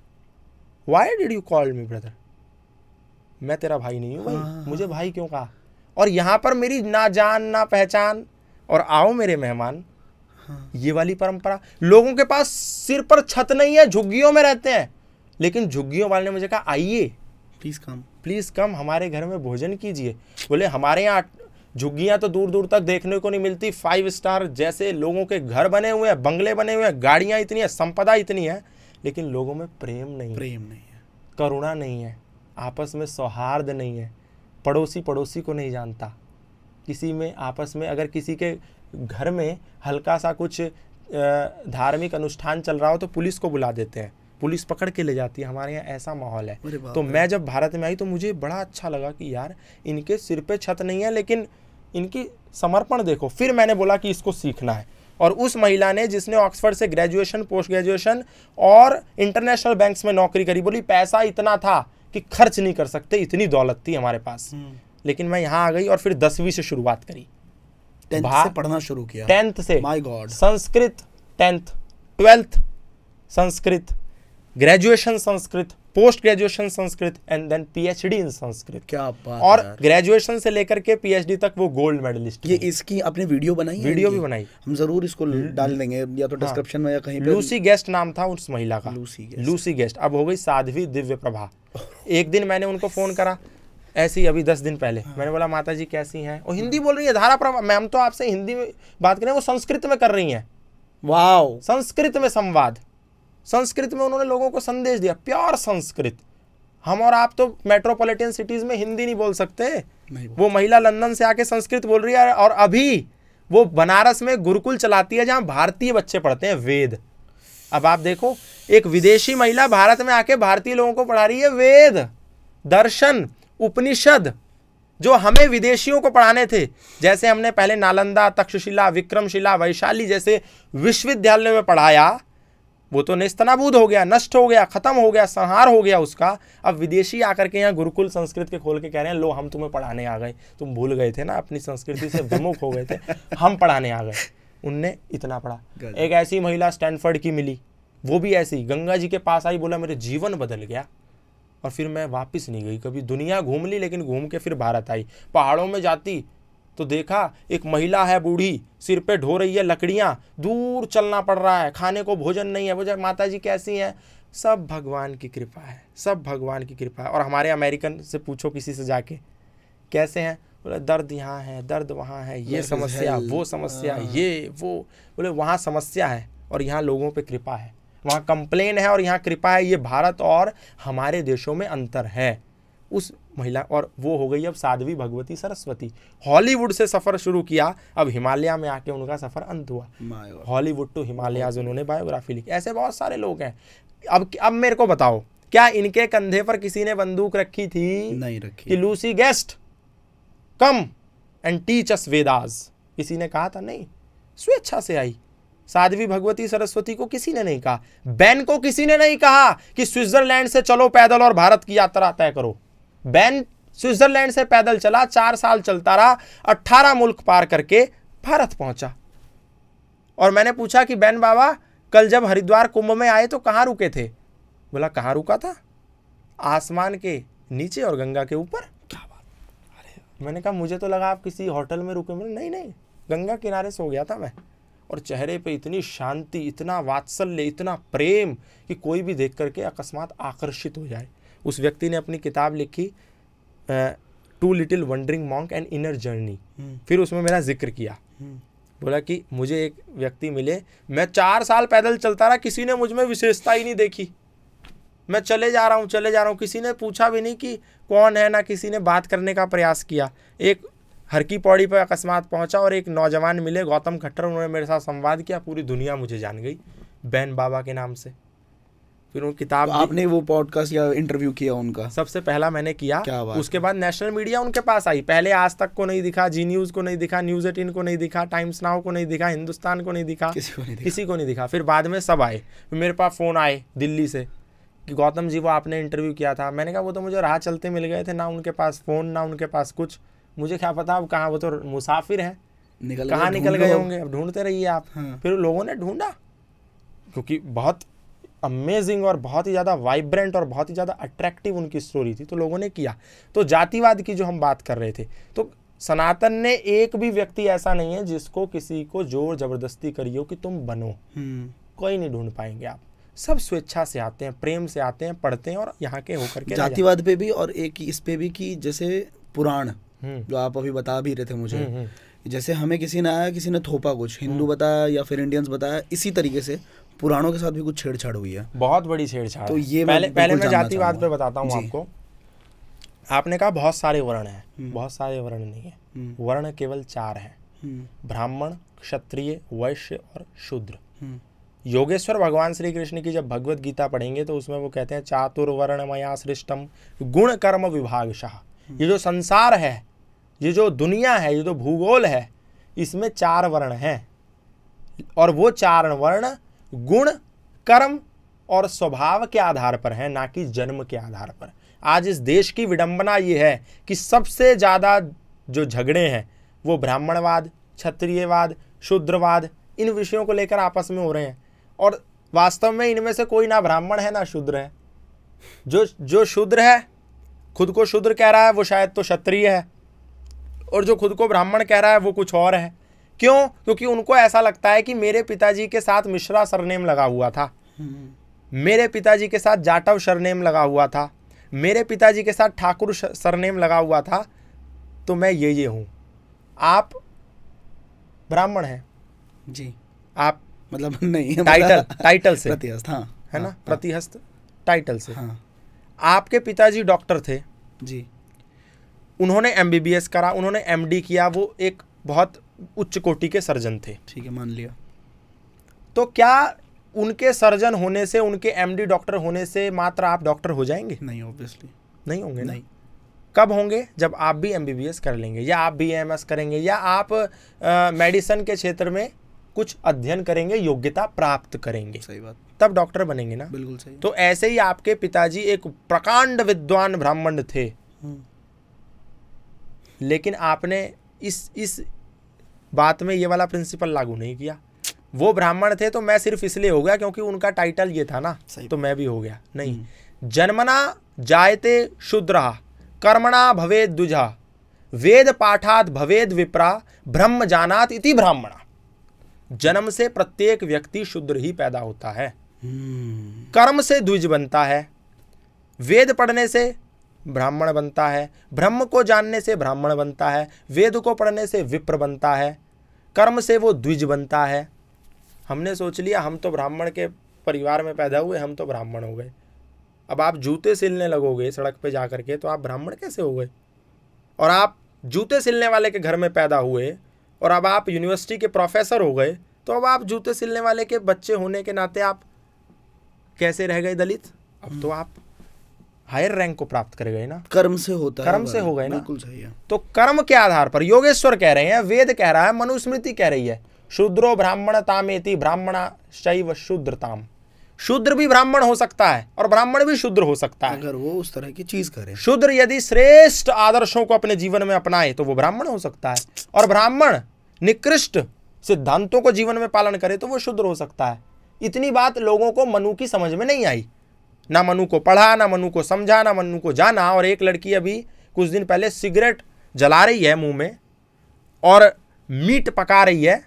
why did you call me brother मैं तेरा भाई नहीं हूँ भाई हाँ, हाँ। मुझे भाई क्यों कहा और यहाँ पर मेरी ना जान ना पहचान और आओ मेरे मेहमान हाँ। ये वाली परंपरा लोगों के पास सिर पर छत नहीं है झुग्गियों में रहते हैं लेकिन झुग्गियों वाले ने मुझे कहा आइए प्लीज कम प्लीज कम हमारे घर में भोजन कीजिए बोले हमारे यहाँ झुग्गियाँ तो दूर दूर तक देखने को नहीं मिलती फाइव स्टार जैसे लोगों के घर बने हुए हैं बंगले बने हुए हैं गाड़ियाँ इतनी है संपदा इतनी है लेकिन लोगों में प्रेम नहीं प्रेम नहीं है करुणा नहीं है आपस में सौहार्द नहीं है पड़ोसी पड़ोसी को नहीं जानता किसी में आपस में अगर किसी के घर में हल्का सा कुछ धार्मिक अनुष्ठान चल रहा हो तो पुलिस को बुला देते हैं पुलिस पकड़ के ले जाती है हमारे यहाँ ऐसा माहौल है तो मैं जब भारत में आई तो मुझे बड़ा अच्छा लगा कि यार इनके सिर पे छत नहीं है लेकिन इनकी समर्पण देखो फिर मैंने बोला कि इसको सीखना है और उस महिला ने जिसने ऑक्सफर्ड से ग्रेजुएशन पोस्ट ग्रेजुएशन और इंटरनेशनल बैंक्स में नौकरी करी बोली पैसा इतना था कि खर्च नहीं कर सकते इतनी दौलत थी हमारे पास हम्म। लेकिन मैं यहाँ आ गई और फिर दसवीं से शुरुआत करी से पढ़ना शुरू किया टेंथ से my god Sanskrit tenth twelfth Sanskrit graduation Sanskrit post graduation Sanskrit and then PhD in Sanskrit क्या बात और ग्रेजुएशन से लेकर के पीएचडी तक वो गोल्ड मेडलिस्ट ये इसकी आपने वीडियो बनाई वीडियो भी बनाई हम जरूर इसको हम्म, डाल हम्म। देंगे या तो डिस्क्रिप्शन हाँ। में या कहीं लूसी गेस्ट नाम था उस महिला का लूसी गेस्ट लूसी गेस्ट अब हो गई साध्वी दिव्य प्रभा एक दिन मैंने उनको फोन करा ऐसे ही अभी दस दिन पहले हाँ। मैंने बोला माता जी कैसी हैं वो हिंदी बोल रही है धारा प्रभा मैम तो आपसे हिंदी में बात करें वो संस्कृत में कर रही हैं वाह संस्कृत में संवाद संस्कृत में उन्होंने लोगों को संदेश दिया प्योर संस्कृत हम और आप तो मेट्रोपॉलिटन सिटीज में हिंदी नहीं बोल सकते नहीं वो महिला लंदन से आके संस्कृत बोल रही है और अभी वो बनारस में गुरुकुल चलाती है जहाँ भारतीय बच्चे पढ़ते हैं वेद अब आप देखो एक विदेशी महिला भारत में आके भारतीय लोगों को पढ़ा रही है वेद दर्शन उपनिषद जो हमें विदेशियों को पढ़ाने थे जैसे हमने पहले नालंदा तक्षशिला विक्रमशिला वैशाली जैसे विश्वविद्यालयों में पढ़ाया वो तो नेस्तनाबूद हो गया नष्ट हो गया खत्म हो गया संहार हो गया उसका अब विदेशी आकर के यहाँ गुरुकुल संस्कृत के खोल के कह रहे हैं लो हम तुम्हें पढ़ाने आ गए तुम भूल गए थे ना अपनी संस्कृति से विमुख हो गए थे हम पढ़ाने आ गए उनने इतना पढ़ा एक ऐसी महिला स्टैनफर्ड की मिली वो भी ऐसी गंगा जी के पास आई बोला मेरे जीवन बदल गया और फिर मैं वापस नहीं गई कभी दुनिया घूम ली लेकिन घूम के फिर भारत आई पहाड़ों में जाती तो देखा एक महिला है बूढ़ी सिर पे ढो रही है लकड़ियाँ दूर चलना पड़ रहा है खाने को भोजन नहीं है बोझा माता जी कैसी हैं सब भगवान की कृपा है सब भगवान की कृपा है और हमारे अमेरिकन से पूछो किसी से जाके कैसे हैं बोले दर्द यहाँ है दर्द वहाँ है ये समस्या वो समस्या हाँ। ये वो बोले वहाँ समस्या है और यहाँ लोगों पे कृपा है वहाँ कंप्लेन है और यहाँ कृपा है ये भारत और हमारे देशों में अंतर है उस महिला और वो हो गई अब साध्वी भगवती सरस्वती हॉलीवुड से सफ़र शुरू किया अब हिमालय में आके उनका सफ़र अंत हुआ हॉलीवुड टू हिमालयाज उन्होंने बायोग्राफी लिखी ऐसे बहुत सारे लोग हैं अब अब मेरे को बताओ क्या इनके कंधे पर किसी ने बंदूक रखी थी नहीं रखी कि Lucy guest come and teach us Vedas किसी ने कहा था नहीं स्वेच्छा से आई साध्वी भगवती सरस्वती को किसी ने नहीं कहा बैन को किसी ने नहीं कहा कि स्विट्जरलैंड से चलो पैदल और भारत की यात्रा तय करो बैन स्विट्जरलैंड से पैदल चला चार साल चलता रहा अट्ठारह मुल्क पार करके भारत पहुंचा और मैंने पूछा कि बैन बाबा कल जब हरिद्वार कुंभ में आए तो कहाँ रुके थे बोला कहाँ रुका था आसमान के नीचे और गंगा के ऊपर क्या बात अरे मैंने कहा मुझे तो लगा आप किसी होटल में रुके मैंने नहीं नहीं गंगा किनारे सो गया था मैं और चेहरे पे इतनी शांति इतना वात्सल्य इतना प्रेम कि कोई भी देख करके अकस्मात आकर्षित हो जाए उस व्यक्ति ने अपनी किताब लिखी two little wandering monk and inner journey फिर उसमें मेरा जिक्र किया हम्म। बोला कि मुझे एक व्यक्ति मिले मैं चार साल पैदल चलता रहा किसी ने मुझ में विशेषता ही नहीं देखी मैं चले जा रहा हूँ चले जा रहा हूँ किसी ने पूछा भी नहीं कि कौन है ना किसी ने बात करने का प्रयास किया एक हरकी पौड़ी पर अकस्मात पहुँचा और एक नौजवान मिले गौतम खट्टर उन्होंने मेरे साथ संवाद किया पूरी दुनिया मुझे जान गई बैन बाबा के नाम से फिर उन किताब तो आपने वो पॉडकास्ट या इंटरव्यू किया उनका सबसे पहला मैंने किया क्या बात उसके बाद नेशनल मीडिया उनके पास आई पहले आज तक को नहीं दिखा जी न्यूज को नहीं दिखा न्यूज एटीन को नहीं दिखा टाइम्स नाउ को नहीं दिखा हिंदुस्तान को नहीं दिखा किसी को नहीं दिखा किसी को नहीं दिखा फिर बाद में सब आए मेरे पास फोन आए दिल्ली से कि गौतम जी वो आपने इंटरव्यू किया था मैंने कहा वो तो मुझे राह चलते मिल गए थे ना उनके पास फ़ोन ना उनके पास कुछ मुझे क्या पता अब कहाँ वो तो मुसाफिर है कहाँ निकल गए होंगे अब ढूंढते रहिए आप हाँ। फिर लोगों ने ढूंढा क्योंकि बहुत अमेजिंग और बहुत ही ज़्यादा वाइब्रेंट और बहुत ही ज़्यादा अट्रैक्टिव उनकी स्टोरी थी तो लोगों ने किया तो जातिवाद की जो हम बात कर रहे थे तो सनातन ने एक भी व्यक्ति ऐसा नहीं है जिसको किसी को जोर जबरदस्ती करियो कि तुम बनो हम्म। कोई नहीं ढूंढ पाएंगे आप सब स्वेच्छा से आते हैं प्रेम से आते हैं पढ़ते हैं और यहाँ के होकर के जातिवाद पे भी और एक इस पे भी कि जैसे पुराण हम्म। जो आप अभी बता भी रहे थे मुझे हम्म, जैसे हमें किसी ने आया किसी ने थोपा कुछ हिंदू बताया या फिर इंडियंस बताया इसी तरीके से पुराणों के साथ भी कुछ छेड़छाड़ हुई है बहुत बड़ी छेड़छाड़ तो ये पहले पहले मैं जातिवाद पर बताता हूँ आपको आपने कहा बहुत सारे वर्ण हैं हम्म। बहुत सारे वर्ण नहीं है हम्म। वर्ण केवल चार हैं हम्म। ब्राह्मण क्षत्रिय वैश्य और शूद्र योगेश्वर भगवान श्री कृष्ण की जब भगवत गीता पढ़ेंगे तो उसमें वो कहते हैं चातुर्वर्ण मया सृष्टम गुण कर्म विभाग शाह ये जो संसार है ये जो दुनिया है ये जो भूगोल है इसमें चार वर्ण हैं और वो चार वर्ण गुण कर्म और स्वभाव के आधार पर है ना कि जन्म के आधार पर आज इस देश की विडंबना ये है कि सबसे ज़्यादा जो झगड़े हैं वो ब्राह्मणवाद क्षत्रियवाद शूद्रवाद इन विषयों को लेकर आपस में हो रहे हैं और वास्तव में इनमें से कोई ना ब्राह्मण है ना शूद्र है जो जो शूद्र है खुद को शूद्र कह रहा है वो शायद तो क्षत्रिय है और जो खुद को ब्राह्मण कह रहा है वो कुछ और है क्यों क्योंकि उनको ऐसा लगता है कि मेरे पिताजी के साथ मिश्रा सरनेम लगा हुआ था हम्म। मेरे पिताजी के साथ जाटव सरनेम लगा हुआ था मेरे पिताजी के साथ ठाकुर सरनेम लगा हुआ था तो मैं ये ये हूँ आप ब्राह्मण हैं जी आप मतलब नहीं टाइटल टाइटल से प्रतिहस्त हाँ है ना हाँ, हाँ। प्रतिहस्त टाइटल से हाँ आपके पिताजी डॉक्टर थे जी उन्होंने एमबीबीएस करा उन्होंने एम किया वो एक बहुत उच्च कोटि के सर्जन थे ठीक है मान लिया तो क्या उनके सर्जन होने से उनके एमडी डॉक्टर होने से मात्र आप डॉक्टर हो जाएंगे नहीं ऑब्वियसली नहीं होंगे नहीं कब होंगे जब आप भी एम कर लेंगे या आप भी एम करेंगे या आप मेडिसिन के क्षेत्र में कुछ अध्ययन करेंगे योग्यता प्राप्त करेंगे सही बात तब डॉक्टर बनेंगे ना बिल्कुल सही तो ऐसे ही आपके पिताजी एक प्रकांड विद्वान ब्राह्मण थे हम्म। लेकिन आपने इस इस बात में ये वाला प्रिंसिपल लागू नहीं किया वो ब्राह्मण थे तो मैं सिर्फ इसलिए हो गया क्योंकि उनका टाइटल ये था ना तो मैं भी हो गया हम्म। नहीं जन्मना जायते शुद्रा कर्मणा भवेद दुझा वेद पाठात भवेद विप्रा ब्रह्म जानात इति ब्राह्मणा जन्म से प्रत्येक व्यक्ति शुद्र ही पैदा होता है हम्म। कर्म से द्विज बनता है वेद पढ़ने से ब्राह्मण बनता है ब्रह्म को जानने से ब्राह्मण बनता है वेद को पढ़ने से विप्र बनता है कर्म से वो द्विज बनता है हमने सोच लिया हम तो ब्राह्मण के परिवार में पैदा हुए हम तो ब्राह्मण हो गए अब आप जूते सिलने लगोगे सड़क पे जा करके तो आप ब्राह्मण कैसे हो गए और आप जूते सिलने वाले के घर में पैदा हुए और अब आप यूनिवर्सिटी के प्रोफेसर हो गए तो अब आप जूते सिलने वाले के बच्चे होने के नाते आप कैसे रह गए दलित अब तो आप हायर रैंक को प्राप्त कर गए ना कर्म से होता कर्म से हो गए ना बिल्कुल सही है तो कर्म के आधार पर योगेश्वर कह रहे हैं वेद कह रहा है मनुस्मृति कह रही है शूद्रो ब्राह्मण तामेति ब्राह्मणा शैव शूद्रताम शूद्र भी ब्राह्मण हो सकता है और ब्राह्मण भी शूद्र हो सकता है अगर वो उस तरह की चीज करे शूद्र यदि श्रेष्ठ आदर्शों को अपने जीवन में अपनाए तो वो ब्राह्मण हो सकता है और ब्राह्मण निकृष्ट सिद्धांतों को जीवन में पालन करे तो वो शूद्र हो सकता है इतनी बात लोगों को मनु की समझ में नहीं आई ना मनु को पढ़ा ना मनु को समझा ना मनु को जाना और एक लड़की अभी कुछ दिन पहले सिगरेट जला रही है मुंह में और मीट पका रही है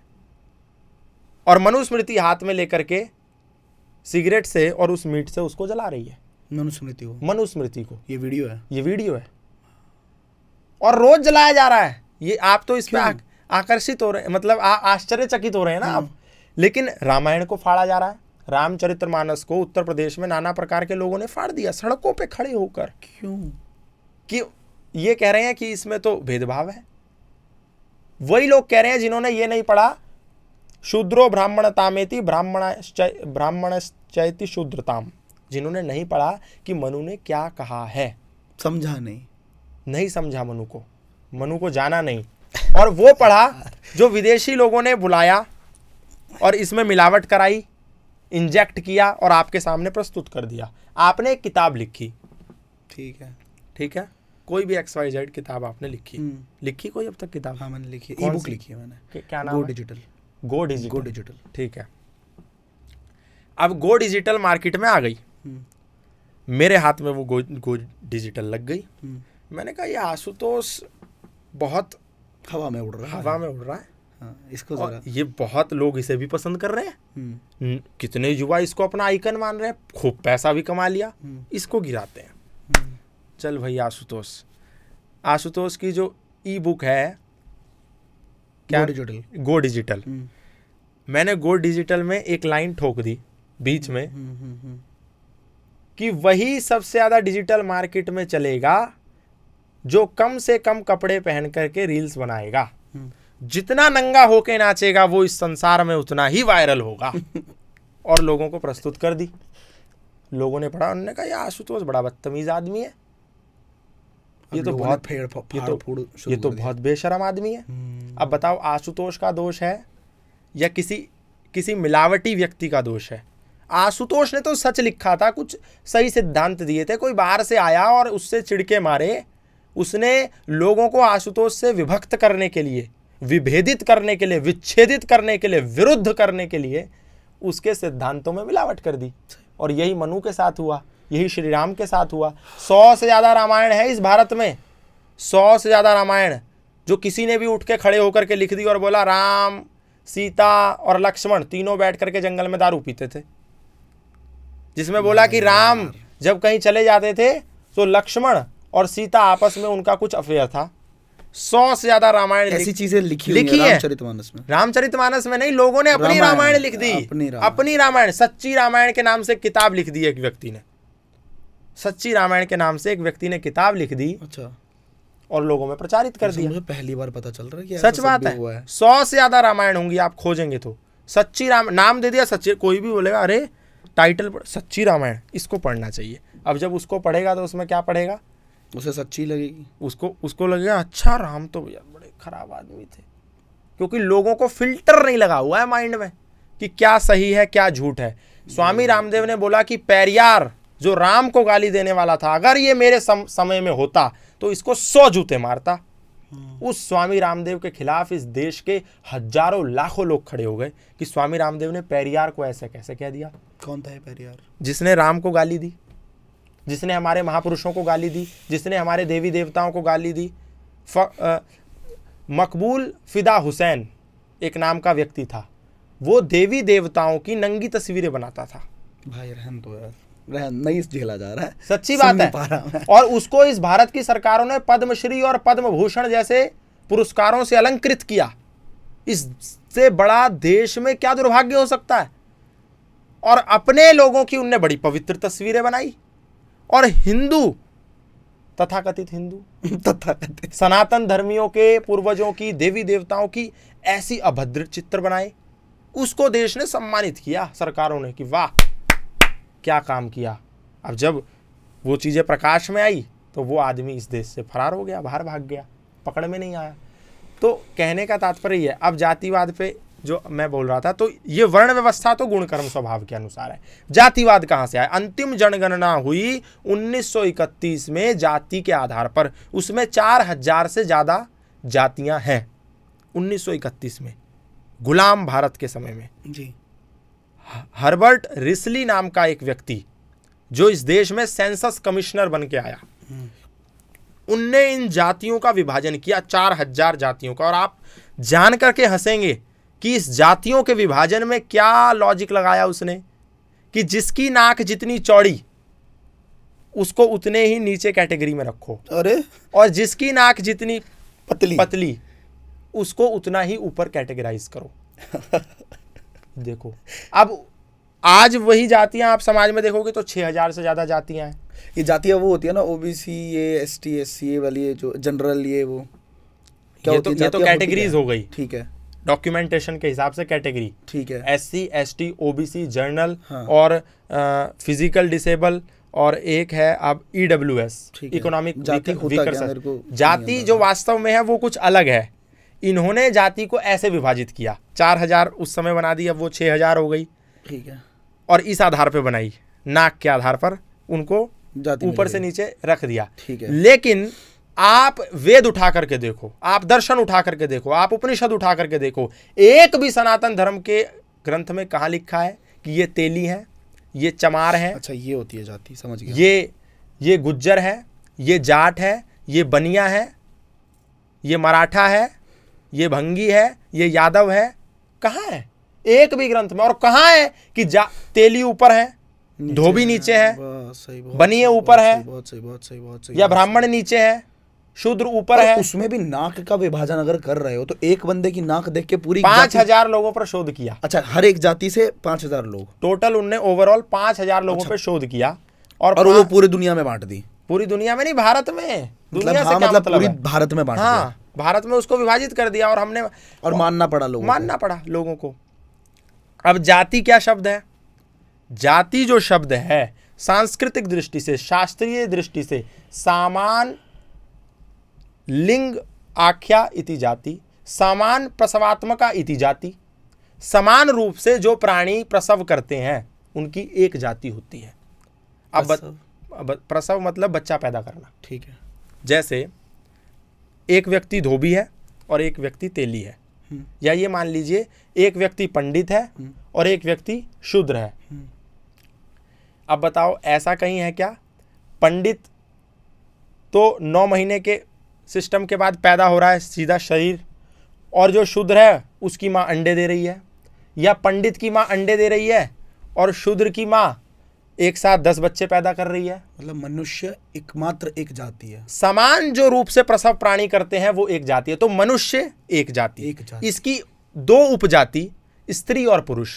और मनुस्मृति हाथ में लेकर के सिगरेट से और उस मीट से उसको जला रही है मनुस्मृति को मनुस्मृति को ये वीडियो है ये वीडियो है और रोज जलाया जा रहा है ये आप तो इस पर आकर्षित हो रहे मतलब आश्चर्यचकित हो रहे हैं ना हाँ। आप लेकिन रामायण को फाड़ा जा रहा है रामचरितमानस को उत्तर प्रदेश में नाना प्रकार के लोगों ने फाड़ दिया सड़कों पे खड़े होकर क्यों कि ये कह रहे हैं कि इसमें तो भेदभाव है वही लोग कह रहे हैं जिन्होंने ये नहीं पढ़ा शूद्रो ब्राह्मण तामेती ब्राह्मण चैती शूद्रताम जिन्होंने नहीं पढ़ा कि मनु ने क्या कहा है समझा नहीं नहीं समझा मनु को मनु को जाना नहीं और वो पढ़ा जो विदेशी लोगों ने बुलाया और इसमें मिलावट कराई इंजेक्ट किया और आपके सामने प्रस्तुत कर दिया आपने एक किताब लिखी ठीक है ठीक है कोई भी एक्स वाई जेड किताब आपने लिखी हम्म। लिखी कोई अब तक किताब हाँ मैंने लिखी ई बुक लिखी है मैंने क्या नाम go digital go digital go digital ठीक है अब गो डिजिटल मार्केट में आ गई हम्म। मेरे हाथ में वो गो गो डिजिटल लग गई हम्म। मैंने कहा ये आशुतोष बहुत हवा में उड़ रहा है हवा में उड़ रहा है हाँ, इसको ये बहुत लोग इसे भी पसंद कर रहे हैं हम्म। कितने युवा इसको अपना आइकन मान रहे हैं खूब पैसा भी कमा लिया हम्म। इसको गिराते हैं हम्म। चल भाई आशुतोष आशुतोष की जो ई बुक है क्या गो डिजिटल गो डिजिटल मैंने गो डिजिटल में एक लाइन ठोक दी बीच में कि वही सबसे ज़्यादा डिजिटल मार्केट में चलेगा जो कम से कम कपड़े पहन करके रील्स बनाएगा जितना नंगा होके नाचेगा वो इस संसार में उतना ही वायरल होगा और लोगों को प्रस्तुत कर दी लोगों ने पढ़ा उन्होंने कहा आशुतोष बड़ा बदतमीज आदमी है ये तो बहुत फेड़ ये तो ये तो बहुत बेशरम आदमी है हम्म। अब बताओ आशुतोष का दोष है या किसी किसी मिलावटी व्यक्ति का दोष है आशुतोष ने तो सच लिखा था कुछ सही सिद्धांत दिए थे कोई बाहर से आया और उससे चिड़के मारे उसने लोगों को आशुतोष से विभक्त करने के लिए विभेदित करने के लिए विच्छेदित करने के लिए विरुद्ध करने के लिए उसके सिद्धांतों में मिलावट कर दी और यही मनु के साथ हुआ यही श्री राम के साथ हुआ सौ से ज़्यादा रामायण है इस भारत में सौ से ज़्यादा रामायण जो किसी ने भी उठ के खड़े होकर के लिख दी और बोला राम सीता और लक्ष्मण तीनों बैठ करके जंगल में दारू पीते थे जिसमें बोला कि राम जब कहीं चले जाते थे तो लक्ष्मण और सीता आपस में उनका कुछ अफेयर था सौ से ज्यादा रामायण ऐसी चीजें लिखी लिखी है मानस में रामचरित मानस में नहीं लोगों ने अपनी रामायण लिख दी अपनी रामायण सच्ची रामायण के नाम से किताब लिख दी एक व्यक्ति ने सच्ची रामायण के नाम से एक व्यक्ति ने किताब लिख दी अच्छा और लोगों में प्रचारित कर दिया मुझे पहली बार पता चल रहा है कि सच बात है सौ से ज्यादा रामायण होंगी आप खोजेंगे तो सच्ची राम नाम दे दिया सच्ची कोई भी बोलेगा अरे टाइटल सच्ची रामायण इसको पढ़ना चाहिए अब जब उसको पढ़ेगा तो उसमें क्या पढ़ेगा उसे सच्ची लगेगी उसको उसको लगेगा अच्छा राम तो भैया बड़े खराब आदमी थे क्योंकि लोगों को फिल्टर नहीं लगा हुआ है माइंड में कि क्या सही है क्या झूठ है स्वामी रामदेव ने बोला कि पैरियार जो राम को गाली देने वाला था अगर ये मेरे सम, समय में होता तो इसको सौ जूते मारता हम्म। उस स्वामी रामदेव के खिलाफ इस देश के हजारों लाखों लोग खड़े हो गए कि स्वामी रामदेव ने पैरियार को ऐसे कैसे कह दिया कौन था पैरियार जिसने राम को गाली दी जिसने हमारे महापुरुषों को गाली दी जिसने हमारे देवी देवताओं को गाली दी फ, आ, मकबूल फ़िदा हुसैन एक नाम का व्यक्ति था वो देवी देवताओं की नंगी तस्वीरें बनाता था भाई रहन तो यार नहीं झेला जा रहा है सच्ची बात है और उसको इस भारत की सरकारों ने पद्मश्री और पद्म भूषण जैसे पुरस्कारों से अलंकृत किया इससे बड़ा देश में क्या दुर्भाग्य हो सकता है और अपने लोगों की उनने बड़ी पवित्र तस्वीरें बनाई और हिंदू तथाकथित हिंदू तथाकथित सनातन धर्मियों के पूर्वजों की देवी देवताओं की ऐसी अभद्र चित्र बनाए उसको देश ने सम्मानित किया सरकारों ने कि वाह क्या काम किया अब जब वो चीज़ें प्रकाश में आई तो वो आदमी इस देश से फरार हो गया बाहर भाग गया पकड़ में नहीं आया तो कहने का तात्पर्य है अब जातिवाद पे जो मैं बोल रहा था तो ये वर्ण व्यवस्था तो गुण कर्म स्वभाव के अनुसार है जातिवाद कहाँ से आया अंतिम जनगणना हुई 1931 में जाति के आधार पर उसमें चार हजार से ज़्यादा जातियां हैं 1931 में गुलाम भारत के समय में जी हर्बर्ट रिसली नाम का एक व्यक्ति जो इस देश में सेंसस कमिश्नर बन के आया हम्म। उनने इन जातियों का विभाजन किया चार हजार जातियों का और आप जान करके हंसेंगे कि इस जातियों के विभाजन में क्या लॉजिक लगाया उसने कि जिसकी नाक जितनी चौड़ी उसको उतने ही नीचे कैटेगरी में रखो अरे और जिसकी नाक जितनी पतली पतली उसको उतना ही ऊपर कैटेगराइज करो देखो अब आज वही जातियां आप समाज में देखोगे तो छह हजार से ज़्यादा जातियां हैं ये जातियां वो होती है ना ओबीसी ये एस टी एस सी वाली जो जनरल ये वो क्या ये तो ये तो कैटेगरीज हो गई ठीक है डॉक्यूमेंटेशन के हिसाब से कैटेगरी ठीक है S C S T O B C general और फिजिकल डिसेबल और एक है अब ई डब्ल्यू एस इकोनॉमिक जाति जो वास्तव में है वो कुछ अलग है इन्होंने जाति को ऐसे विभाजित किया चार हजार उस समय बना दी अब वो छह हजार हो गई ठीक है और इस आधार पर बनाई नाक के आधार पर उनको ऊपर से नीचे रख दिया ठीक है लेकिन आप वेद उठा करके देखो आप दर्शन उठा करके देखो आप उपनिषद उठा करके देखो एक भी सनातन धर्म के ग्रंथ में कहा लिखा है कि ये तेली है ये चमार है अच्छा ये होती है जाति समझ गया ये ये गुज्जर है ये जाट है ये बनिया है ये मराठा है ये भंगी है ये यादव है कहाँ है एक भी ग्रंथ में और कहाँ है कि जा तेली ऊपर है धोबी नीचे है बनिए ऊपर है या ब्राह्मण नीचे है शूद्र ऊपर है उसमें भी नाक का विभाजन अगर कर रहे हो तो एक बंदे की नाक देख के पूरी पांच हजार लोगों पर शोध किया अच्छा हर एक जाति से पांच हजार लोग टोटल उनने ओवरऑल पांच हजार लोगों अच्छा। पर शोध किया और, और वो पूरी दुनिया में बांट दी पूरी दुनिया में नहीं भारत में मतलब दुनिया हाँ, मतलब, से मतलब पूरी भारत में बांट हाँ भारत में उसको विभाजित कर दिया और हमने और मानना पड़ा लोगों मानना पड़ा लोगों को अब जाति क्या शब्द है जाति जो शब्द है सांस्कृतिक दृष्टि से शास्त्रीय दृष्टि से सामान लिंग आख्या इति जाति समान प्रसवात्मका इति जाति समान रूप से जो प्राणी प्रसव करते हैं उनकी एक जाति होती है अब प्रसव मतलब बच्चा पैदा करना ठीक है जैसे एक व्यक्ति धोबी है और एक व्यक्ति तेली है हम्म। या ये मान लीजिए एक व्यक्ति पंडित है हम्म। और एक व्यक्ति शूद्र है हम्म। अब बताओ ऐसा कहीं है क्या पंडित तो नौ महीने के सिस्टम के बाद पैदा हो रहा है सीधा शरीर और जो शूद्र है उसकी माँ अंडे दे रही है या पंडित की माँ अंडे दे रही है और शूद्र की माँ एक साथ दस बच्चे पैदा कर रही है मतलब मनुष्य एकमात्र एक जाति है समान जो रूप से प्रसव प्राणी करते हैं वो एक जाति है तो मनुष्य एक जाति एक जाति इसकी दो उपजाति स्त्री और पुरुष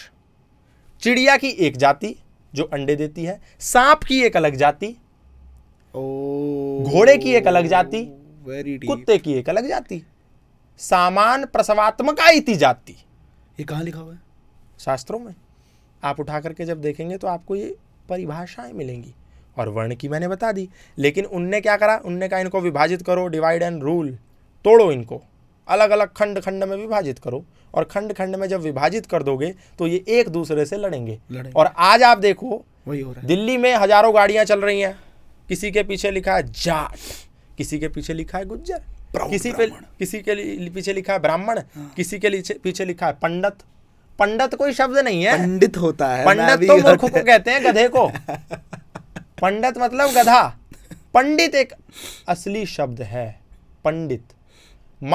चिड़िया की एक जाति जो अंडे देती है सांप की एक अलग जाति घोड़े की एक अलग जाति कुत्ते की एक अलग जाति सामान प्रसवात्मका इति जाति ये कहाँ लिखा हुआ है शास्त्रों में आप उठा करके जब देखेंगे तो आपको ये परिभाषाएं मिलेंगी और वर्ण की मैंने बता दी लेकिन उनने क्या करा उनने कहा इनको विभाजित करो डिवाइड एंड रूल तोड़ो इनको अलग अलग खंड खंड में विभाजित करो और खंड खंड में जब विभाजित कर दोगे तो ये एक दूसरे से लड़ेंगे, लड़ेंगे। और आज आप देखो वही हो रहा है दिल्ली में हजारों गाड़ियां चल रही हैं किसी के पीछे लिखा है जाट किसी के पीछे लिखा है गुज्जर किसी पे किसी के पीछे लिखा है ब्राह्मण हाँ। किसी के पीछे लिखा है पंडित पंडित कोई शब्द नहीं है पंडित होता है पंडित तो मूर्ख को कहते हैं गधे को पंडित मतलब गधा पंडित एक असली शब्द है पंडित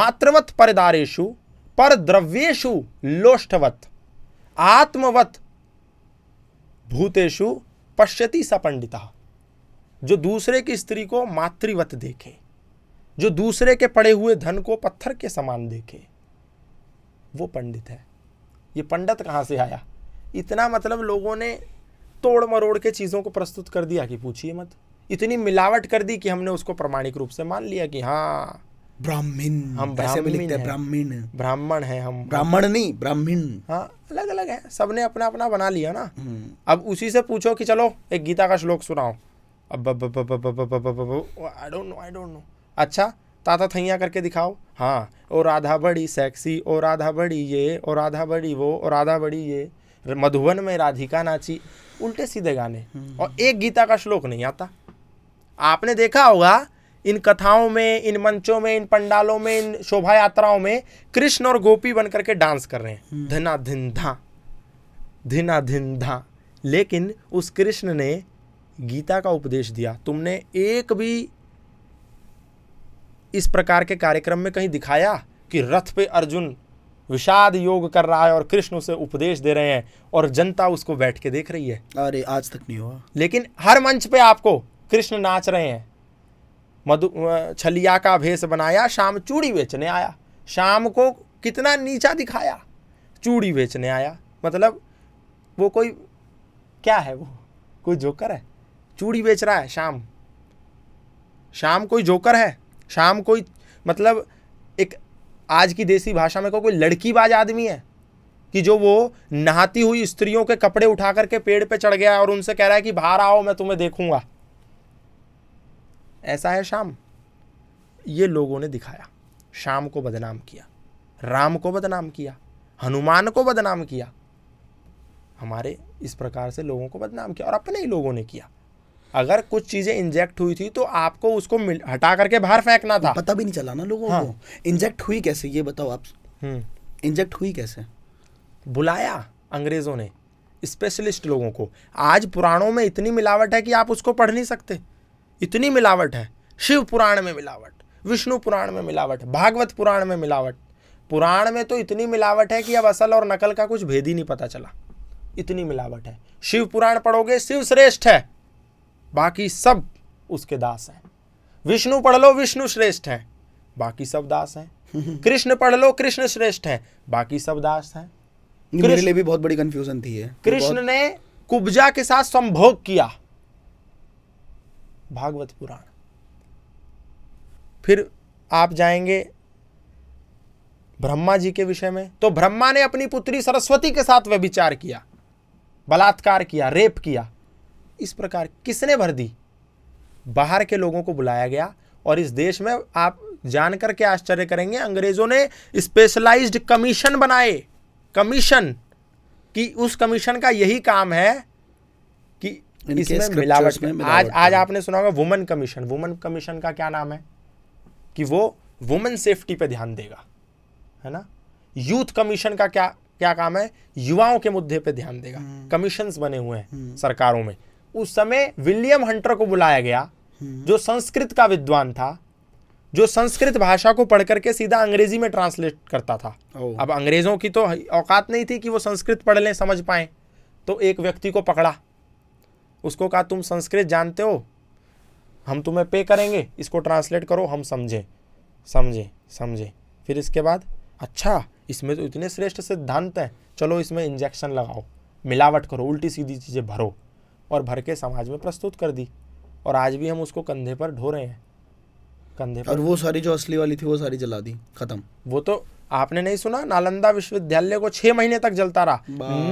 मात्रवत परदारेशु पर द्रव्येशु लोष्ठवत आत्मवत पश्यती पश्यति पंडिता जो दूसरे की स्त्री को मातृवत देखे जो दूसरे के पड़े हुए धन को पत्थर के समान देखे वो पंडित है ये पंडित कहाँ से आया इतना मतलब लोगों ने तोड़ मरोड़ के चीज़ों को प्रस्तुत कर दिया कि पूछिए मत इतनी मिलावट कर दी कि हमने उसको प्रमाणिक रूप से मान लिया कि हाँ ब्राह्मीण हम ब्राह्मीण ब्राह्मण है हम ब्राह्मण नहीं ब्राह्मीण हाँ अलग अलग है सबने अपना अपना बना लिया ना हम्म। अब उसी से पूछो कि चलो एक गीता का श्लोक सुनाओ I don't know I don't know अच्छा ताता थैया करके दिखाओ हाँ और राधा बड़ी सेक्सी और राधा बड़ी ये और राधा बड़ी वो और राधा बड़ी ये मधुबन में राधिका नाची उल्टे सीधे गाने और एक गीता का श्लोक नहीं आता आपने देखा होगा इन कथाओं में इन मंचों में इन पंडालों में इन शोभा यात्राओं में कृष्ण और गोपी बनकर के डांस कर रहे हैं धना धिन धा धिना धिन धा लेकिन उस कृष्ण ने गीता का उपदेश दिया तुमने एक भी इस प्रकार के कार्यक्रम में कहीं दिखाया कि रथ पे अर्जुन विषाद योग कर रहा है और कृष्ण उसे उपदेश दे रहे हैं और जनता उसको बैठ के देख रही है अरे आज तक नहीं हुआ लेकिन हर मंच पे आपको कृष्ण नाच रहे हैं मधु छलिया का भेष बनाया शाम चूड़ी बेचने आया शाम को कितना नीचा दिखाया चूड़ी बेचने आया मतलब वो कोई क्या है वो कोई जोकर है चूड़ी बेच रहा है शाम शाम कोई जोकर है शाम कोई मतलब एक आज की देसी भाषा में कोई लड़कीबाज आदमी है कि जो वो नहाती हुई स्त्रियों के कपड़े उठा करके पेड़ पे चढ़ गया और उनसे कह रहा है कि बाहर आओ मैं तुम्हें देखूंगा ऐसा है शाम ये लोगों ने दिखाया शाम को बदनाम किया राम को बदनाम किया हनुमान को बदनाम किया हमारे इस प्रकार से लोगों को बदनाम किया और अपने ही लोगों ने किया अगर कुछ चीज़ें इंजेक्ट हुई थी तो आपको उसको हटा करके बाहर फेंकना था पता भी नहीं चला ना लोगों हाँ। को इंजेक्ट हुई कैसे ये बताओ आप इंजेक्ट हम्म। हुई कैसे बुलाया अंग्रेज़ों ने स्पेशलिस्ट लोगों को आज पुराणों में इतनी मिलावट है कि आप उसको पढ़ नहीं सकते इतनी मिलावट है शिव पुराण में मिलावट विष्णु पुराण में मिलावट भागवत पुराण में मिलावट पुराण में तो इतनी मिलावट है कि अब असल और नकल का कुछ भेद ही नहीं पता चला इतनी मिलावट है शिव पुराण पढ़ोगे शिव श्रेष्ठ है बाकी सब उसके दास हैं विष्णु पढ़ लो विष्णु श्रेष्ठ हैं बाकी सब दास हैं कृष्ण पढ़ लो कृष्ण श्रेष्ठ हैं बाकी सब दास हैं मेरे लिए भी बहुत बड़ी कंफ्यूजन थी है कृष्ण ने कुब्जा के साथ संभोग किया भागवत पुराण फिर आप जाएंगे ब्रह्मा जी के विषय में तो ब्रह्मा ने अपनी पुत्री सरस्वती के साथ व्यभिचार किया बलात्कार किया रेप किया इस प्रकार किसने भर दी बाहर के लोगों को बुलाया गया और इस देश में आप जानकर के आश्चर्य करेंगे अंग्रेजों ने स्पेशलाइज्ड कमीशन बनाए कमीशन कि उस कमीशन का यही काम है कि इसमें मिलावट में, मिलावट आज आज आपने सुना होगा वुमेन कमीशन वुमेन कमीशन का क्या नाम है कि वो वुमेन सेफ्टी पे ध्यान देगा है ना यूथ कमीशन का क्या क्या काम है युवाओं के मुद्दे पे ध्यान देगा कमीशन हम्म। बने हुए हैं हम्म। सरकारों में उस समय विलियम हंटर को बुलाया गया हम्म। जो संस्कृत का विद्वान था जो संस्कृत भाषा को पढ़ करके सीधा अंग्रेजी में ट्रांसलेट करता था अब अंग्रेजों की तो औकात नहीं थी कि वो संस्कृत पढ़ लें समझ पाए तो एक व्यक्ति को पकड़ा उसको कहा तुम संस्कृत जानते हो हम तुम्हें पे करेंगे इसको ट्रांसलेट करो हम समझें समझें समझें फिर इसके बाद अच्छा इसमें तो इतने श्रेष्ठ सिद्धांत हैं चलो इसमें इंजेक्शन लगाओ मिलावट करो उल्टी सीधी चीज़ें भरो और भर के समाज में प्रस्तुत कर दी और आज भी हम उसको कंधे पर ढो रहे हैं कंधे पर और वो सारी जो असली वाली थी वो सारी जला दी खत्म वो तो आपने नहीं सुना नालंदा विश्वविद्यालय को छह महीने तक जलता रहा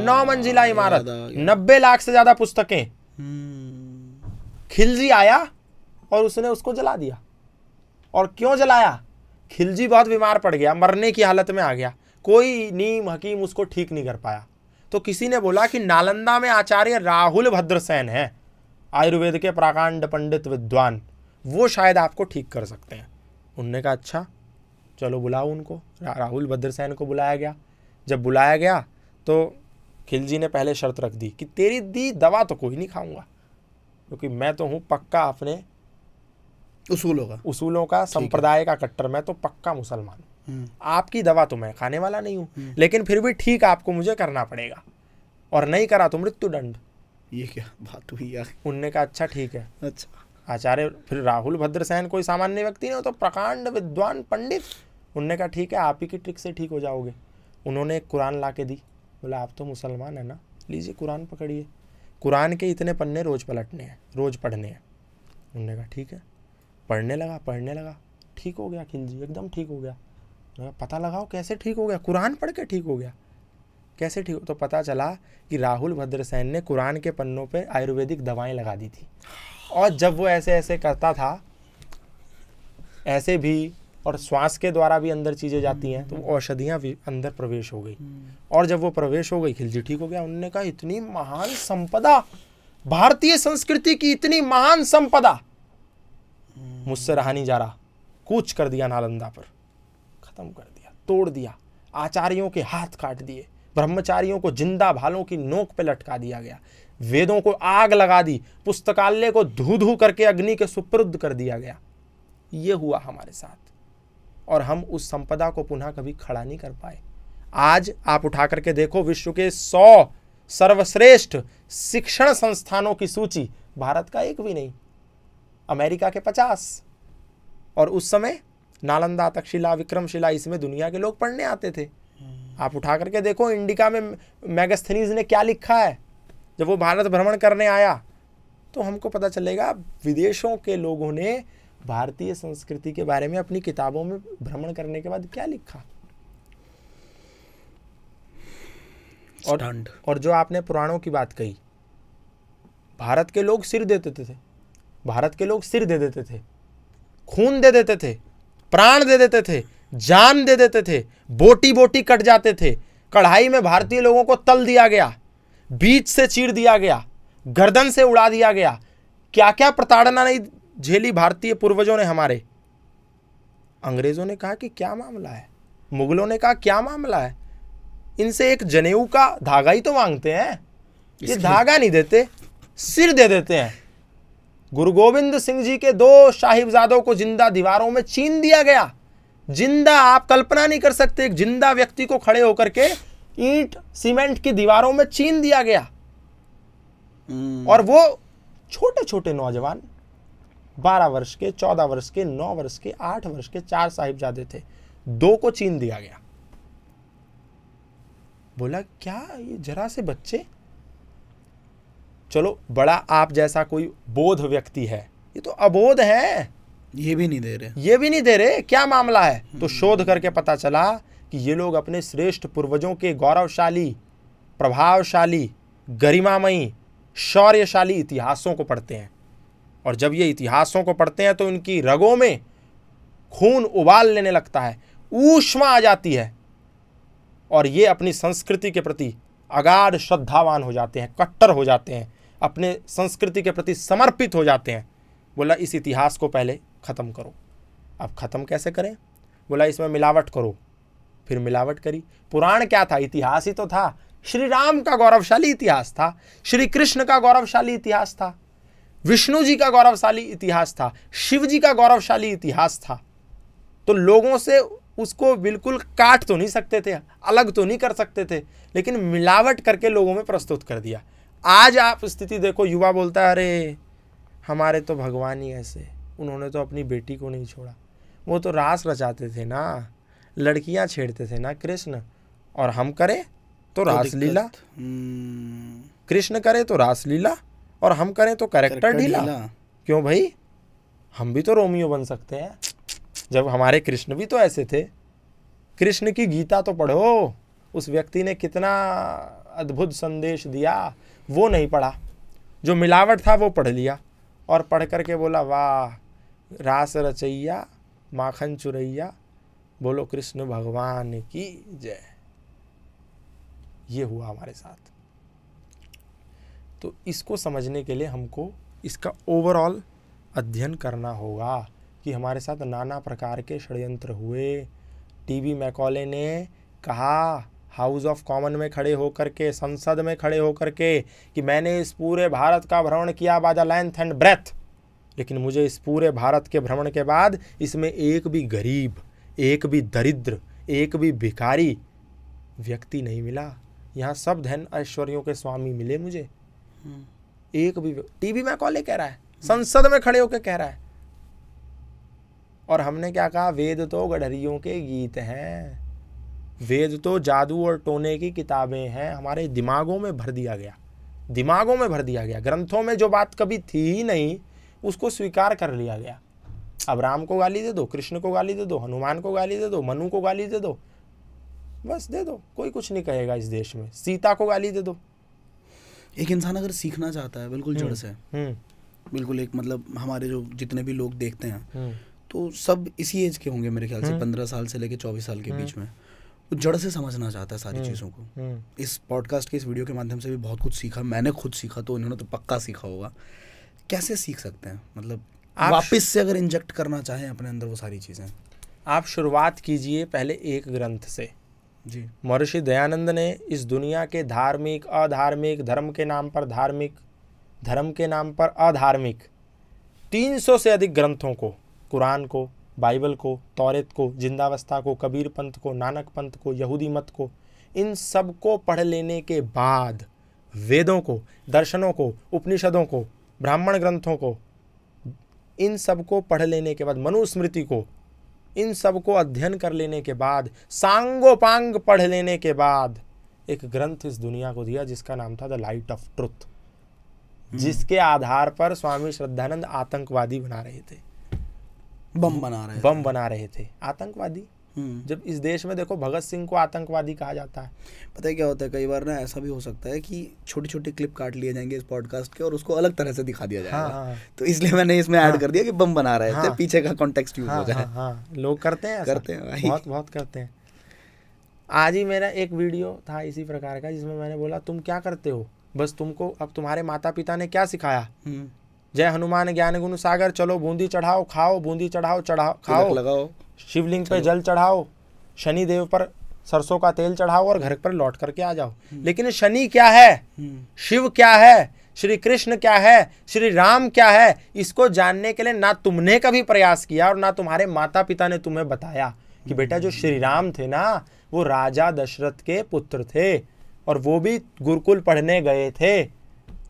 नौ मंजिला इमारत नब्बे लाख से ज्यादा पुस्तकें हम्म। खिलजी आया और उसने उसको जला दिया और क्यों जलाया खिलजी बहुत बीमार पड़ गया मरने की हालत में आ गया कोई नीम हकीम उसको ठीक नहीं कर पाया तो किसी ने बोला कि नालंदा में आचार्य राहुल भद्रसेन हैं आयुर्वेद के प्राकांड पंडित विद्वान वो शायद आपको ठीक कर सकते हैं उनने कहा अच्छा चलो बुलाओ उनको रा, राहुल भद्रसेन को बुलाया गया जब बुलाया गया तो खिलजी ने पहले शर्त रख दी कि तेरी दी दवा तो कोई नहीं खाऊंगा क्योंकि मैं तो हूँ पक्का अपने उसूलों का उसूलों का संप्रदाय का कट्टर मैं तो पक्का मुसलमान हूँ आपकी दवा तो मैं खाने वाला नहीं हूँ हम्म। लेकिन फिर भी ठीक आपको मुझे करना पड़ेगा और नहीं करा तो मृत्यु दंड ये क्या बात हुई यार उनने कहा अच्छा ठीक है अच्छा आचार्य फिर राहुल भद्र सहन कोई सामान्य व्यक्ति नहीं हो तो प्रकांड विद्वान पंडित उनने कहा ठीक है आप ही की ट्रिक से ठीक हो जाओगे उन्होंने एक कुरान ला के दी बोला आप तो मुसलमान है ना लीजिए कुरान पकड़िए कुरान के इतने पन्ने रोज़ पलटने हैं रोज़ पढ़ने हैं उनने कहा ठीक है पढ़ने लगा पढ़ने लगा ठीक हो गया खिलजी एकदम ठीक हो गया तो पता लगाओ कैसे ठीक हो गया कुरान पढ़ के ठीक हो गया कैसे ठीक तो पता चला कि राहुल भद्रसेन ने कुरान के पन्नों पे आयुर्वेदिक दवाएं लगा दी थी और जब वो ऐसे ऐसे करता था ऐसे भी और श्वास के द्वारा भी अंदर चीज़ें जाती हैं तो औषधियाँ भी अंदर प्रवेश हो गई और जब वो प्रवेश हो गई खिलजी ठीक हो गया उनने कहा इतनी महान संपदा भारतीय संस्कृति की इतनी महान संपदा मुझसे रहा नहीं जा रहा कूच कर दिया नालंदा पर ख़त्म कर दिया तोड़ दिया आचार्यों के हाथ काट दिए ब्रह्मचारियों को जिंदा भालों की नोक पर लटका दिया गया वेदों को आग लगा दी पुस्तकालय को धू धू करके अग्नि के सुप्रद कर दिया गया ये हुआ हमारे साथ और हम उस संपदा को पुनः कभी खड़ा नहीं कर पाए आज आप उठा करके देखो विश्व के सौ सर्वश्रेष्ठ शिक्षण संस्थानों की सूची भारत का एक भी नहीं अमेरिका के पचास और उस समय नालंदा तक्षशिला विक्रमशिला इसमें दुनिया के लोग पढ़ने आते थे आप उठा करके देखो इंडिका में मैगस्थनीज ने क्या लिखा है जब वो भारत भ्रमण करने आया तो हमको पता चलेगा विदेशों के लोगों ने भारतीय संस्कृति के बारे में अपनी किताबों में भ्रमण करने के बाद क्या लिखा और और जो आपने पुराणों की बात कही भारत के लोग सिर दे देते थे भारत के लोग सिर दे देते थे खून दे देते थे प्राण दे देते थे जान दे देते थे बोटी बोटी कट जाते थे कढ़ाई में भारतीय लोगों को तल दिया गया बीच से चीर दिया गया गर्दन से उड़ा दिया गया क्या क्या प्रताड़ना नहीं झेली भारतीय पूर्वजों ने हमारे अंग्रेजों ने कहा कि क्या मामला है मुगलों ने कहा क्या मामला है इनसे एक जनेऊ का धागा ही तो मांगते हैं ये धागा नहीं देते सिर दे देते हैं गुरु गोविंद सिंह जी के दो साहिबजादों को जिंदा दीवारों में छीन दिया गया जिंदा आप कल्पना नहीं कर सकते एक जिंदा व्यक्ति को खड़े होकर के ईंट सीमेंट की दीवारों में छीन दिया गया हम्म। और वो छोटे छोटे नौजवान बारह वर्ष के चौदह वर्ष के नौ वर्ष के आठ वर्ष के चार साहिबजादे थे दो को छीन दिया गया बोला क्या ये जरा से बच्चे चलो बड़ा आप जैसा कोई बोध व्यक्ति है ये तो अबोध है ये भी नहीं दे रहे ये भी नहीं दे रहे क्या मामला है हम्म। तो शोध करके पता चला कि ये लोग अपने श्रेष्ठ पूर्वजों के गौरवशाली प्रभावशाली गरिमामयी शौर्यशाली इतिहासों को पढ़ते हैं और जब ये इतिहासों को पढ़ते हैं तो इनकी रगों में खून उबाल लेने लगता है ऊष्मा आ जाती है और ये अपनी संस्कृति के प्रति अगाढ़ श्रद्धावान हो जाते हैं कट्टर हो जाते हैं अपने संस्कृति के प्रति समर्पित हो जाते हैं बोला इस इतिहास को पहले ख़त्म करो अब ख़त्म कैसे करें बोला इसमें मिलावट करो फिर मिलावट करी पुराण क्या था इतिहास ही तो था श्री राम का गौरवशाली इतिहास था श्री कृष्ण का गौरवशाली इतिहास था विष्णु जी का गौरवशाली इतिहास था शिव जी का गौरवशाली इतिहास था तो लोगों से उसको बिल्कुल काट तो नहीं सकते थे अलग तो नहीं कर सकते थे लेकिन मिलावट करके लोगों में प्रस्तुत कर दिया आज आप स्थिति देखो युवा बोलता है अरे हमारे तो भगवान ही ऐसे उन्होंने तो अपनी बेटी को नहीं छोड़ा वो तो रास रचाते थे ना लड़कियां छेड़ते थे ना कृष्ण और हम करें तो, तो रासलीला हम्म। कृष्ण करे तो रासलीला और हम करें तो करेक्टर ढीला क्यों भाई हम भी तो रोमियो बन सकते हैं जब हमारे कृष्ण भी तो ऐसे थे कृष्ण की गीता तो पढ़ो उस व्यक्ति ने कितना अद्भुत संदेश दिया वो नहीं पढ़ा जो मिलावट था वो पढ़ लिया और पढ़ करके बोला वाह रास रचैया माखन चुरैया बोलो कृष्ण भगवान की जय ये हुआ हमारे साथ तो इसको समझने के लिए हमको इसका ओवरऑल अध्ययन करना होगा कि हमारे साथ नाना प्रकार के षड्यंत्र हुए टीवी मैकॉले ने कहा हाउस ऑफ कॉमन में खड़े होकर के संसद में खड़े होकर के कि मैंने इस पूरे भारत का भ्रमण किया by the length and breath लेकिन मुझे इस पूरे भारत के भ्रमण के बाद इसमें एक भी गरीब एक भी दरिद्र एक भी भिखारी व्यक्ति नहीं मिला यहाँ सब धन ऐश्वर्यों के स्वामी मिले मुझे एक भी टीवी में कॉले कह रहा है संसद में खड़े होकर कह रहा है और हमने क्या कहा वेद तो गढ़रियों के गीत हैं वेद तो जादू और टोने की किताबें हैं हमारे दिमागों में भर दिया गया दिमागों में भर दिया गया ग्रंथों में जो बात कभी थी ही नहीं उसको स्वीकार कर लिया गया अब राम को गाली दे दो कृष्ण को गाली दे दो हनुमान को गाली दे दो मनु को गाली दे दो बस दे दो कोई कुछ नहीं कहेगा इस देश में सीता को गाली दे दो एक इंसान अगर सीखना चाहता है बिल्कुल जड़ हम्म, से हम्म। बिल्कुल एक मतलब हमारे जो जितने भी लोग देखते हैं हम्म। तो सब इसी एज के होंगे मेरे ख्याल से पंद्रह साल से लेके चौबीस साल के बीच में कुछ जड़ से समझना चाहता है सारी हम्म, चीज़ों को हम्म। इस पॉडकास्ट के इस वीडियो के माध्यम से भी बहुत कुछ सीखा मैंने खुद सीखा तो इन्होंने तो पक्का सीखा होगा कैसे सीख सकते हैं मतलब आप वापस से अगर इंजेक्ट करना चाहें अपने अंदर वो सारी चीज़ें आप शुरुआत कीजिए पहले एक ग्रंथ से जी महर्षि दयानंद ने इस दुनिया के धार्मिक अधार्मिक धर्म के नाम पर धार्मिक धर्म के नाम पर अधार्मिक 300 से अधिक ग्रंथों को कुरान को बाइबल को तौरत को जिंदावस्था को कबीर पंथ को नानक पंथ को यहूदी मत को इन सब को पढ़ लेने के बाद वेदों को दर्शनों को उपनिषदों को ब्राह्मण ग्रंथों को इन सब को पढ़ लेने के बाद मनुस्मृति को इन सब को अध्ययन कर लेने के बाद सांगोपांग पढ़ लेने के बाद एक ग्रंथ इस दुनिया को दिया जिसका नाम था द लाइट ऑफ ट्रुथ हम्म। जिसके आधार पर स्वामी श्रद्धानंद आतंकवादी बना रहे थे बम बना रहे बम बना रहे थे आतंकवादी हम्म। जब इस देश में देखो भगत सिंह को आतंकवादी कहा जाता है पता है क्या होता है कई बार ना ऐसा भी हो सकता है कि छोटी छोटी क्लिप काट लिए जाएंगे इस पॉडकास्ट के और उसको अलग तरह से दिखा दिया जाएगा हाँ, हाँ, तो इसलिए मैंने इसमें ऐड हाँ, कर दिया कि बम बना रहे हाँ, थे पीछे का कॉन्टेक्स्ट यूज हो हाँ, जाए हाँ, हाँ। लोग करते हैं करते हैं बहुत बहुत करते हैं आज ही मेरा एक वीडियो था इसी प्रकार का जिसमें मैंने बोला तुम क्या करते हो बस तुमको अब तुम्हारे माता पिता ने क्या सिखाया हम्म। जय हनुमान ज्ञान गुण सागर चलो बूंदी चढ़ाओ खाओ बूंदी चढ़ाओ चढ़ाओ खाओ लगाओ शिवलिंग पे जल चढ़ाओ शनि देव पर सरसों का तेल चढ़ाओ और घर पर लौट करके आ जाओ हम्म। लेकिन शनि क्या है हम्म। शिव क्या है श्री कृष्ण क्या है श्री राम क्या है इसको जानने के लिए ना तुमने कभी प्रयास किया और ना तुम्हारे माता पिता ने तुम्हें बताया कि बेटा जो श्री राम थे ना वो राजा दशरथ के पुत्र थे और वो भी गुरुकुल पढ़ने गए थे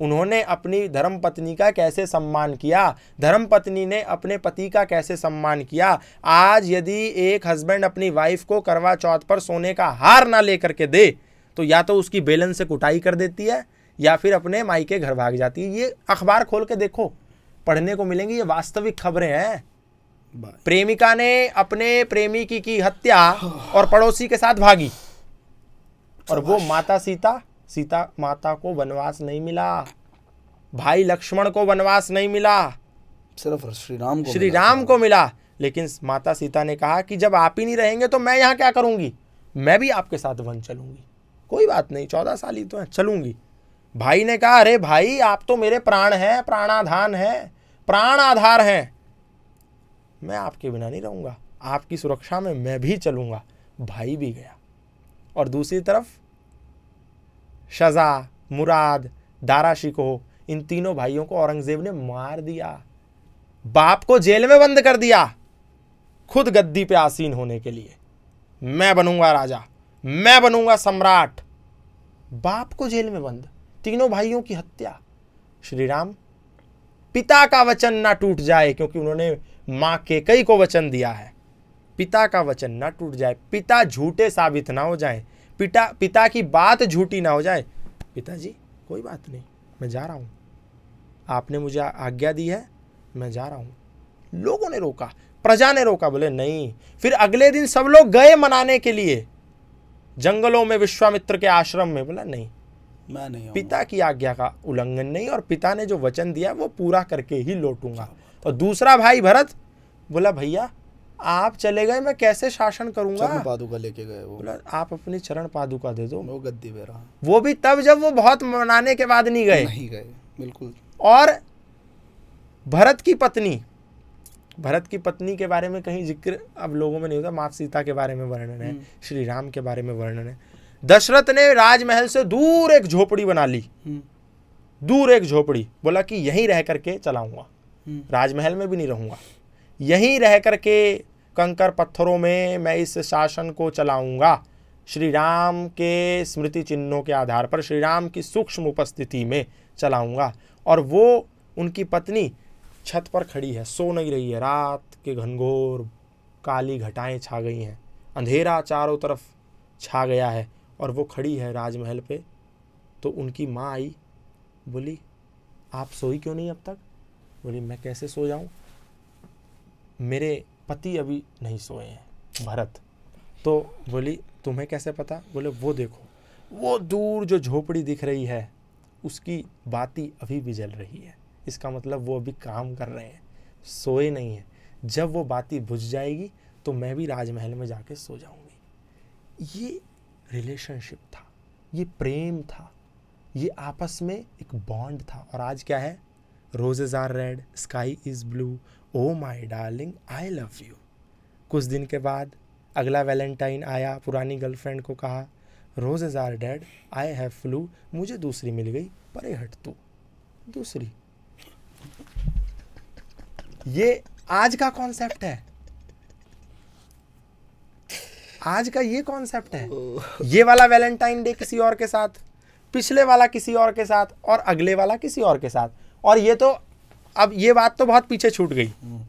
उन्होंने अपनी धर्म पत्नी का कैसे सम्मान किया धर्म पत्नी ने अपने पति का कैसे सम्मान किया आज यदि एक हस्बैंड अपनी वाइफ को करवा चौथ पर सोने का हार ना लेकर के दे तो या तो उसकी बेलन से कुटाई कर देती है या फिर अपने माई के घर भाग जाती है ये अखबार खोल के देखो पढ़ने को मिलेंगी ये वास्तविक खबरें हैं प्रेमिका ने अपने प्रेमी की की हत्या और पड़ोसी के साथ भागी और वो माता सीता सीता माता को वनवास नहीं मिला भाई लक्ष्मण को वनवास नहीं मिला सिर्फ श्री राम को श्री राम को मिला लेकिन माता सीता ने कहा कि जब आप ही नहीं रहेंगे तो मैं यहाँ क्या करूँगी मैं भी आपके साथ वन चलूंगी कोई बात नहीं चौदह साल ही तो है चलूंगी भाई ने कहा अरे भाई आप तो मेरे प्राण हैं प्राणाधान हैं प्राण आधार हैं मैं आपके बिना नहीं रहूँगा आपकी सुरक्षा में मैं भी चलूँगा भाई भी गया और दूसरी तरफ शजा मुराद दारा शिको इन तीनों भाइयों को औरंगजेब ने मार दिया बाप को जेल में बंद कर दिया खुद गद्दी पे आसीन होने के लिए मैं बनूंगा राजा मैं बनूंगा सम्राट बाप को जेल में बंद तीनों भाइयों की हत्या श्री राम पिता का वचन ना टूट जाए क्योंकि उन्होंने माँ के कई को वचन दिया है पिता का वचन ना टूट जाए पिता झूठे साबित ना हो जाए पिता पिता की बात झूठी ना हो जाए पिताजी कोई बात नहीं मैं जा रहा हूँ आपने मुझे आज्ञा दी है मैं जा रहा हूँ लोगों ने रोका प्रजा ने रोका बोले नहीं फिर अगले दिन सब लोग गए मनाने के लिए जंगलों में विश्वामित्र के आश्रम में बोला नहीं मैं नहीं पिता की आज्ञा का उल्लंघन नहीं और पिता ने जो वचन दिया वो पूरा करके ही लौटूंगा और दूसरा भाई भरत बोला भैया आप चले गए मैं कैसे शासन करूंगा चरण पादुका लेके गए वो बोला आप अपनी चरण पादुका दे दो वो गद्दी पे रहा वो भी तब जब वो बहुत मनाने के बाद नहीं गए नहीं गए बिल्कुल और भरत की पत्नी भरत की पत्नी के बारे में कहीं जिक्र अब लोगों में नहीं होता माँ सीता के बारे में वर्णन है हम्म। श्री राम के बारे में वर्णन है दशरथ ने राजमहल से दूर एक झोपड़ी बना ली हम्म। दूर एक झोपड़ी बोला कि यहीं रह करके चलाऊंगा हम्म। राजमहल में भी नहीं रहूंगा यहीं रह करके कंकर पत्थरों में मैं इस शासन को चलाऊंगा श्री राम के स्मृति चिन्हों के आधार पर श्री राम की सूक्ष्म उपस्थिति में चलाऊंगा और वो उनकी पत्नी छत पर खड़ी है सो नहीं रही है रात के घनघोर काली घटाएं छा गई हैं अंधेरा चारों तरफ छा गया है और वो खड़ी है राजमहल पे तो उनकी माँ आई बोली आप सोई क्यों नहीं अब तक बोली मैं कैसे सो जाऊँ मेरे पति अभी नहीं सोए हैं भरत तो बोली तुम्हें कैसे पता बोले वो देखो वो दूर जो झोपड़ी दिख रही है उसकी बाती अभी भी जल रही है इसका मतलब वो अभी काम कर रहे हैं सोए नहीं हैं जब वो बाती बुझ जाएगी तो मैं भी राजमहल में जाके सो जाऊंगी ये रिलेशनशिप था ये प्रेम था ये आपस में एक बॉन्ड था और आज क्या है roses are red sky is blue oh my darling I love you कुछ दिन के बाद अगला वैलेंटाइन आया पुरानी गर्लफ्रेंड को कहा roses are dead I have flu मुझे दूसरी मिल गई परे हट तू दूसरी ये आज का कॉन्सेप्ट है आज का ये कॉन्सेप्ट है ये वाला वैलेंटाइन डे किसी और के साथ पिछले वाला किसी और के साथ और अगले वाला किसी और के साथ और ये तो अब ये बात तो बहुत पीछे छूट गई हम्म।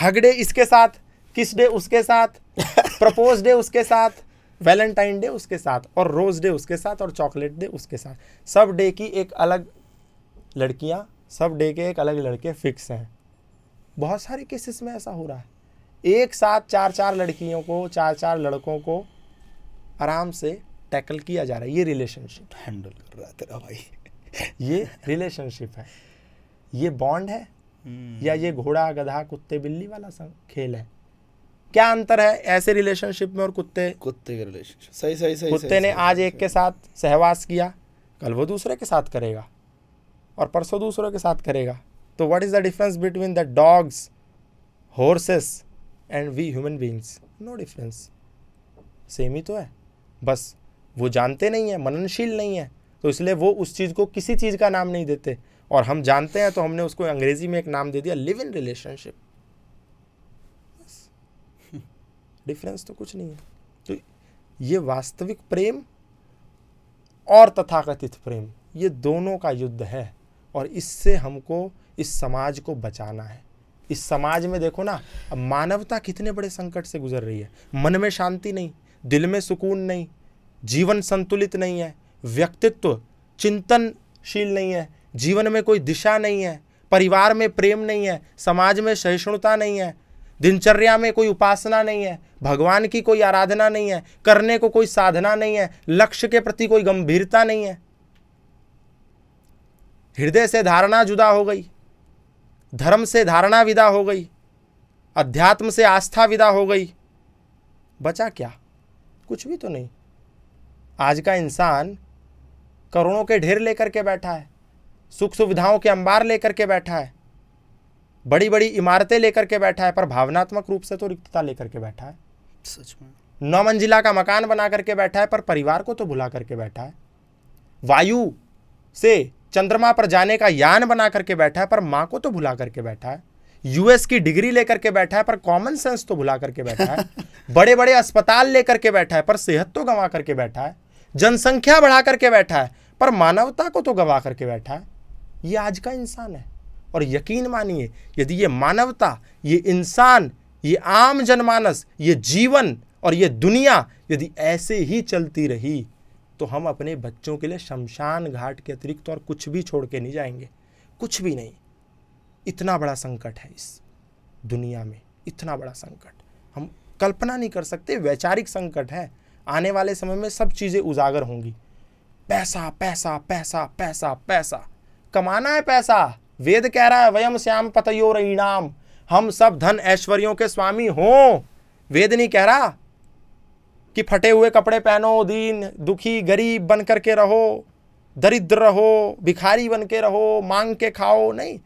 हगडे इसके साथ किस डे उसके साथ प्रपोज डे उसके साथ वैलेंटाइन डे उसके साथ और रोज डे उसके साथ और चॉकलेट डे उसके साथ सब डे की एक अलग लड़कियाँ सब डे के एक अलग लड़के फिक्स हैं बहुत सारे केसेस में ऐसा हो रहा है एक साथ चार चार लड़कियों को चार चार लड़कों को आराम से टैकल किया जा रहा है ये रिलेशनशिप हैंडल कर रहा है तेरा भाई ये रिलेशनशिप है ये बॉन्ड है हम्म। या ये घोड़ा गधा कुत्ते बिल्ली वाला खेल है क्या अंतर है ऐसे रिलेशनशिप में और कुत्ते कुत्ते के रिलेशनशिप सही सही सही कुत्ते ने आज एक के साथ सहवास किया कल वो दूसरे के साथ करेगा और परसों दूसरों के साथ करेगा तो what is the difference between the dogs horses and we human beings no difference same ही तो है बस वो जानते नहीं है मननशील नहीं है तो इसलिए वो उस चीज़ को किसी चीज़ का नाम नहीं देते और हम जानते हैं तो हमने उसको अंग्रेजी में एक नाम दे दिया लिव इन रिलेशनशिप डिफरेंस तो कुछ नहीं है तो ये वास्तविक प्रेम और तथाकथित प्रेम ये दोनों का युद्ध है और इससे हमको इस समाज को बचाना है इस समाज में देखो ना अब मानवता कितने बड़े संकट से गुजर रही है मन में शांति नहीं दिल में सुकून नहीं जीवन संतुलित नहीं है व्यक्तित्व चिंतनशील नहीं है जीवन में कोई दिशा नहीं है परिवार में प्रेम नहीं है समाज में सहिष्णुता नहीं है दिनचर्या में कोई उपासना नहीं है भगवान की कोई आराधना नहीं है करने को कोई साधना नहीं है लक्ष्य के प्रति कोई गंभीरता नहीं है हृदय से धारणा जुदा हो गई धर्म से धारणा विदा हो गई अध्यात्म से आस्था विदा हो गई बचा क्या कुछ भी तो नहीं आज का इंसान करोड़ों के ढेर लेकर के बैठा है सुख सुविधाओं के अंबार लेकर के बैठा है बड़ी बड़ी इमारतें लेकर के बैठा है पर भावनात्मक रूप से तो रिक्तता लेकर के बैठा है सच में नौ मंजिला का मकान बना करके बैठा है पर परिवार को तो भुला करके बैठा है वायु से चंद्रमा पर जाने का यान बना करके बैठा है पर माँ को तो भुला करके बैठा है यूएस की डिग्री लेकर के बैठा है पर कॉमन सेंस तो भुला करके बैठा है बड़े बड़े अस्पताल लेकर के बैठा है पर सेहत तो गंवा करके बैठा है जनसंख्या बढ़ा करके बैठा है पर मानवता को तो गंवा करके बैठा है ये आज का इंसान है और यकीन मानिए यदि ये मानवता ये इंसान ये आम जनमानस ये जीवन और ये दुनिया यदि ऐसे ही चलती रही तो हम अपने बच्चों के लिए शमशान घाट के अतिरिक्त और कुछ भी छोड़ के नहीं जाएंगे कुछ भी नहीं इतना बड़ा संकट है इस दुनिया में इतना बड़ा संकट हम कल्पना नहीं कर सकते वैचारिक संकट है आने वाले समय में सब चीज़ें उजागर होंगी पैसा पैसा पैसा पैसा पैसा कमाना है पैसा वेद कह रहा है वयम श्याम पतयो रईणाम हम सब धन ऐश्वर्यों के स्वामी हो वेद नहीं कह रहा कि फटे हुए कपड़े पहनो दीन दुखी गरीब बन कर के रहो दरिद्र रहो भिखारी बन के रहो मांग के खाओ नहीं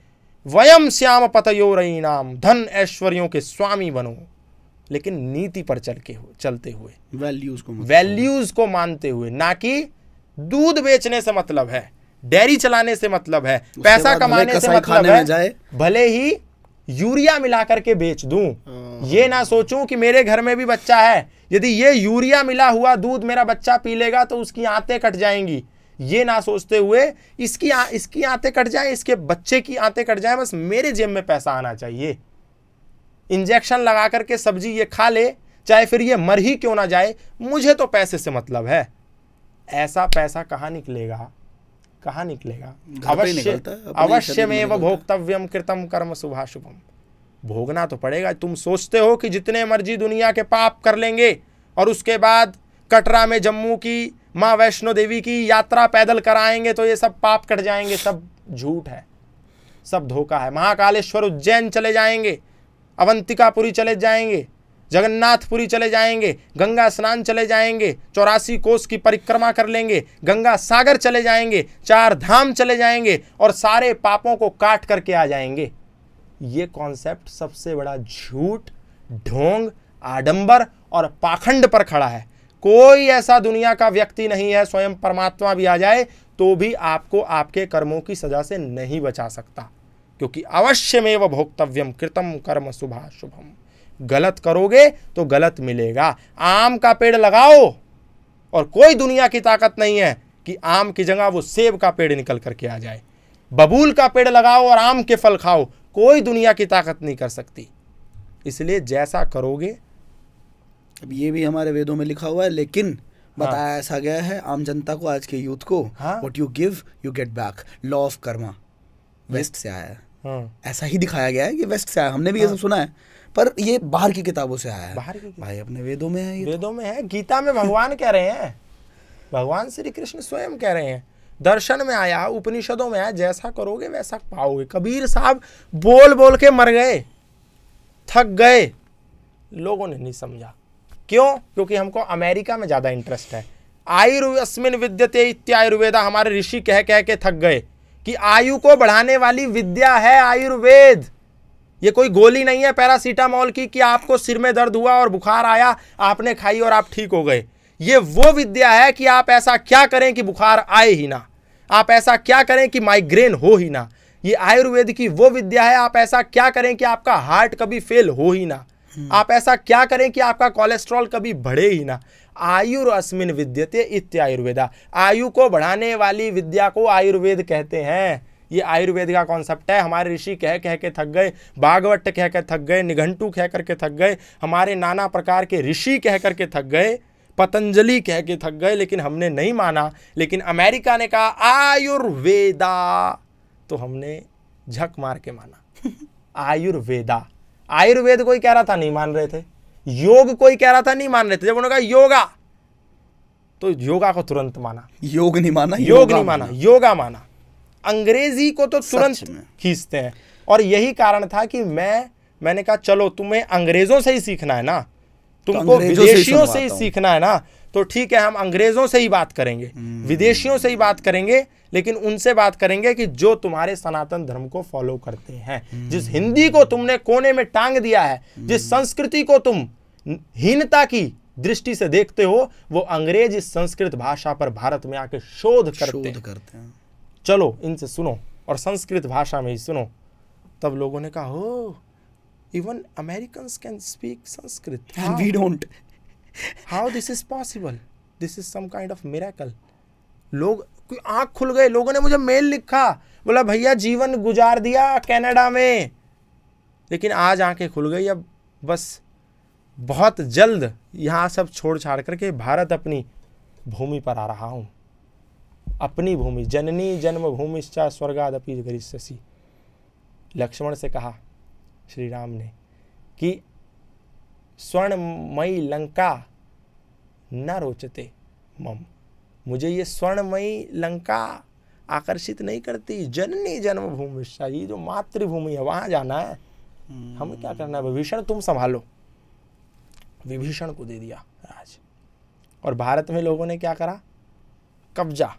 वयम श्याम पतयो नाम धन ऐश्वर्यों के स्वामी बनो लेकिन नीति पर चल के हो चलते हुए वैल्यूज को वैल्यूज को मानते हुए ना कि दूध बेचने से मतलब है डेयरी चलाने से मतलब है पैसा कमाने से मतलब है भले ही यूरिया मिला करके बेच दूं हाँ। ये ना सोचूं कि मेरे घर में भी बच्चा है यदि ये यूरिया मिला हुआ दूध मेरा बच्चा पी लेगा तो उसकी आंतें कट जाएंगी ये ना सोचते हुए इसकी आ, इसकी आंतें कट जाए इसके बच्चे की आंतें कट जाए बस मेरे जेब में पैसा आना चाहिए इंजेक्शन लगा करके सब्जी ये खा ले चाहे फिर ये मर ही क्यों ना जाए मुझे तो पैसे से मतलब है ऐसा पैसा कहाँ निकलेगा कहाँ निकलेगा अवश्य अवश्य में वह भोक्तव्यम कृतम कर्म शुभाशुभम भोगना तो पड़ेगा तुम सोचते हो कि जितने मर्जी दुनिया के पाप कर लेंगे और उसके बाद कटरा में जम्मू की माँ वैष्णो देवी की यात्रा पैदल कराएंगे तो ये सब पाप कट जाएंगे सब झूठ है सब धोखा है महाकालेश्वर उज्जैन चले जाएंगे अवंतिकापुरी चले जाएंगे जगन्नाथपुरी चले जाएंगे गंगा स्नान चले जाएंगे चौरासी कोस की परिक्रमा कर लेंगे गंगा सागर चले जाएंगे चार धाम चले जाएंगे और सारे पापों को काट करके आ जाएंगे ये कॉन्सेप्ट सबसे बड़ा झूठ ढोंग आडंबर और पाखंड पर खड़ा है कोई ऐसा दुनिया का व्यक्ति नहीं है स्वयं परमात्मा भी आ जाए तो भी आपको आपके कर्मों की सजा से नहीं बचा सकता क्योंकि अवश्य में वह भोक्तव्यम कृतम कर्म शुभा शुभम गलत करोगे तो गलत मिलेगा आम का पेड़ लगाओ और कोई दुनिया की ताकत नहीं है कि आम की जगह वो सेब का पेड़ निकल करके आ जाए बबूल का पेड़ लगाओ और आम के फल खाओ कोई दुनिया की ताकत नहीं कर सकती इसलिए जैसा करोगे अब ये भी हमारे वेदों में लिखा हुआ है लेकिन हाँ। बताया हाँ। ऐसा गया है आम जनता को आज के यूथ को what you give you get back law of karma west से आया है हाँ। ऐसा ही दिखाया गया है कि वेस्ट से आया हमने भी हाँ। ये सब सुना है पर ये बाहर की किताबों से आया है बाहर की भाई अपने वेदों में है तो। वेदों में है गीता में भगवान कह रहे हैं भगवान श्री कृष्ण स्वयं कह रहे हैं दर्शन में आया उपनिषदों में आया जैसा करोगे वैसा पाओगे कबीर साहब बोल बोल के मर गए थक गए लोगों ने नहीं समझा क्यों क्योंकि हमको अमेरिका में ज़्यादा इंटरेस्ट है आयुर्वस्मिन विद्यते इत्यायुर्वेदा हमारे ऋषि कह कह के थक गए कि आयु को बढ़ाने वाली विद्या है आयुर्वेद ये कोई गोली नहीं है पैरासीटामॉल की कि आपको सिर में दर्द हुआ और बुखार आया आपने खाई और आप ठीक हो गए ये वो विद्या है कि आप ऐसा क्या करें कि बुखार आए ही ना आप ऐसा क्या करें कि माइग्रेन हो ही ना ये आयुर्वेद की वो विद्या है आप ऐसा क्या करें कि आपका हार्ट कभी फेल हो ही ना हम्म। आप ऐसा क्या करें कि आपका कोलेस्ट्रॉल कभी बढ़े ही ना आयुर अस्मिन विद्यते इत्यायुर्वेदा आयु को बढ़ाने वाली विद्या को आयुर्वेद कहते हैं ये आयुर्वेद का कॉन्सेप्ट है हमारे ऋषि कह कह के थक गए भागवत कह कर थक गए निघंटू कह करके थक गए हमारे नाना प्रकार के ऋषि कह करके थक गए पतंजलि कह के थक गए लेकिन हमने नहीं माना लेकिन अमेरिका ने कहा आयुर्वेदा तो हमने झक मार के माना आयुर्वेदा आयुर्वेद कोई कह रहा था नहीं मान रहे थे योग कोई कह रहा था नहीं मान रहे थे जब उन्होंने कहा योगा तो योगा को तुरंत माना योग नहीं माना योग नहीं माना योगा माना अंग्रेजी को तो तुरंत खींचते हैं और यही कारण था कि मैं मैंने कहा चलो तुम्हें अंग्रेजों से ही सीखना है ना तो तुमको तो विदेशियों से ही सीखना है ना तो ठीक है हम अंग्रेजों से ही बात करेंगे हम्म। विदेशियों से ही बात करेंगे लेकिन उनसे बात करेंगे कि जो तुम्हारे सनातन धर्म को फॉलो करते हैं हम्म। जिस हिंदी को तुमने कोने में टांग दिया है हम्म। जिस संस्कृति को तुम हीनता की दृष्टि से देखते हो वो अंग्रेज इस संस्कृत भाषा पर भारत में आके शोध करते शोध करते हैं चलो इनसे सुनो और संस्कृत भाषा में ही सुनो तब लोगों ने कहा हो even American can speak Sanskrit we don't how this is possible this is some kind of miracle लोग कोई आंख खुल गए लोगों ने मुझे मेल लिखा बोला भैया जीवन गुजार दिया कनाडा में लेकिन आज आंखें खुल गई अब बस बहुत जल्द यहाँ सब छोड़ छाड़ करके भारत अपनी भूमि पर आ रहा हूँ अपनी भूमि जननी जन्मभूमिश्चा स्वर्गादपि गरीष्यसी लक्ष्मण से कहा श्री राम ने कि स्वर्णमयी लंका न रोचते मम मुझे ये स्वर्णमयी लंका आकर्षित नहीं करती जननी जन्मभूमि ये जो मातृभूमि है वहां जाना है हम क्या हम्म। करना है विभीषण तुम संभालो विभीषण को दे दिया राज और भारत में लोगों ने क्या करा कब्जा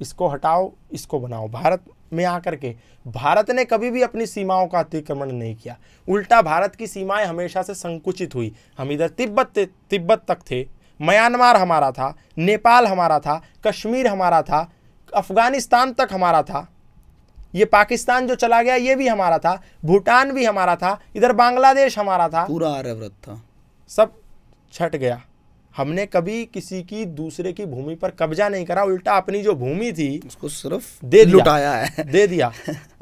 इसको हटाओ इसको बनाओ भारत में आकर के भारत ने कभी भी अपनी सीमाओं का अतिक्रमण नहीं किया उल्टा भारत की सीमाएं हमेशा से संकुचित हुई हम इधर तिब्बत तिब्बत तक थे म्यांमार हमारा था नेपाल हमारा था कश्मीर हमारा था अफ़गानिस्तान तक हमारा था ये पाकिस्तान जो चला गया ये भी हमारा था भूटान भी हमारा था इधर बांग्लादेश हमारा था पूरा आर्यव्रत था सब छट गया हमने कभी किसी की दूसरे की भूमि पर कब्जा नहीं करा उल्टा अपनी जो भूमि थी उसको सिर्फ दे दिया, लुटाया है दे दिया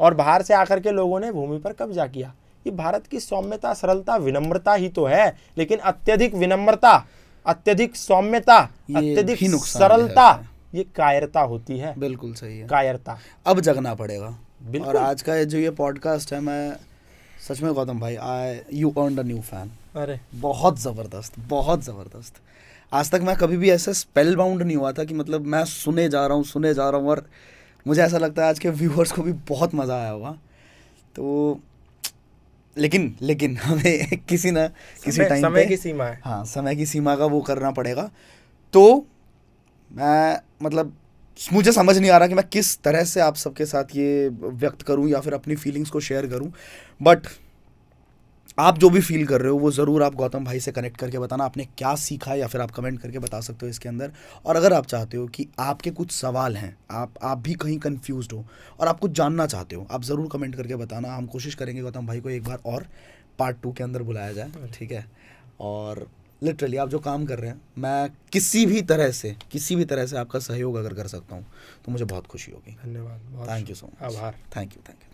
और बाहर से आकर के लोगों ने भूमि पर कब्जा किया ये भारत की सौम्यता सरलता विनम्रता ही तो है लेकिन अत्यधिक विनम्रता अत्यधिक सौम्यता अत्यधिक सरलता ये कायरता होती है बिल्कुल सही है कायरता अब जगना पड़ेगा और आज का जो ये पॉडकास्ट है मैं सच में गौतम भाई I you earn a new fan अरे बहुत ज़बरदस्त बहुत ज़बरदस्त आज तक मैं कभी भी ऐसे स्पेल बाउंड नहीं हुआ था कि मतलब मैं सुने जा रहा हूँ सुने जा रहा हूँ और मुझे ऐसा लगता है आज के व्यूअर्स को भी बहुत मज़ा आया हुआ तो लेकिन लेकिन हमें किसी ना किसी टाइम समय की सीमा है हाँ समय की सीमा का वो करना पड़ेगा तो मैं मतलब मुझे समझ नहीं आ रहा कि मैं किस तरह से आप सबके साथ ये व्यक्त करूँ या फिर अपनी फीलिंग्स को शेयर करूँ बट आप जो भी फील कर रहे हो वो ज़रूर आप गौतम भाई से कनेक्ट करके बताना आपने क्या सीखा या फिर आप कमेंट करके बता सकते हो इसके अंदर और अगर आप चाहते हो कि आपके कुछ सवाल हैं आप आप भी कहीं कन्फ्यूज हो और आप कुछ जानना चाहते हो आप ज़रूर कमेंट करके बताना हम कोशिश करेंगे गौतम भाई को एक बार और पार्ट टू के अंदर बुलाया जाए अच्छा। ठीक है और लिटरली आप जो काम कर रहे हैं मैं किसी भी तरह से किसी भी तरह से आपका सहयोग अगर कर सकता हूँ तो मुझे बहुत खुशी होगी धन्यवाद थैंक यू सो मच आभार थैंक यू थैंक यू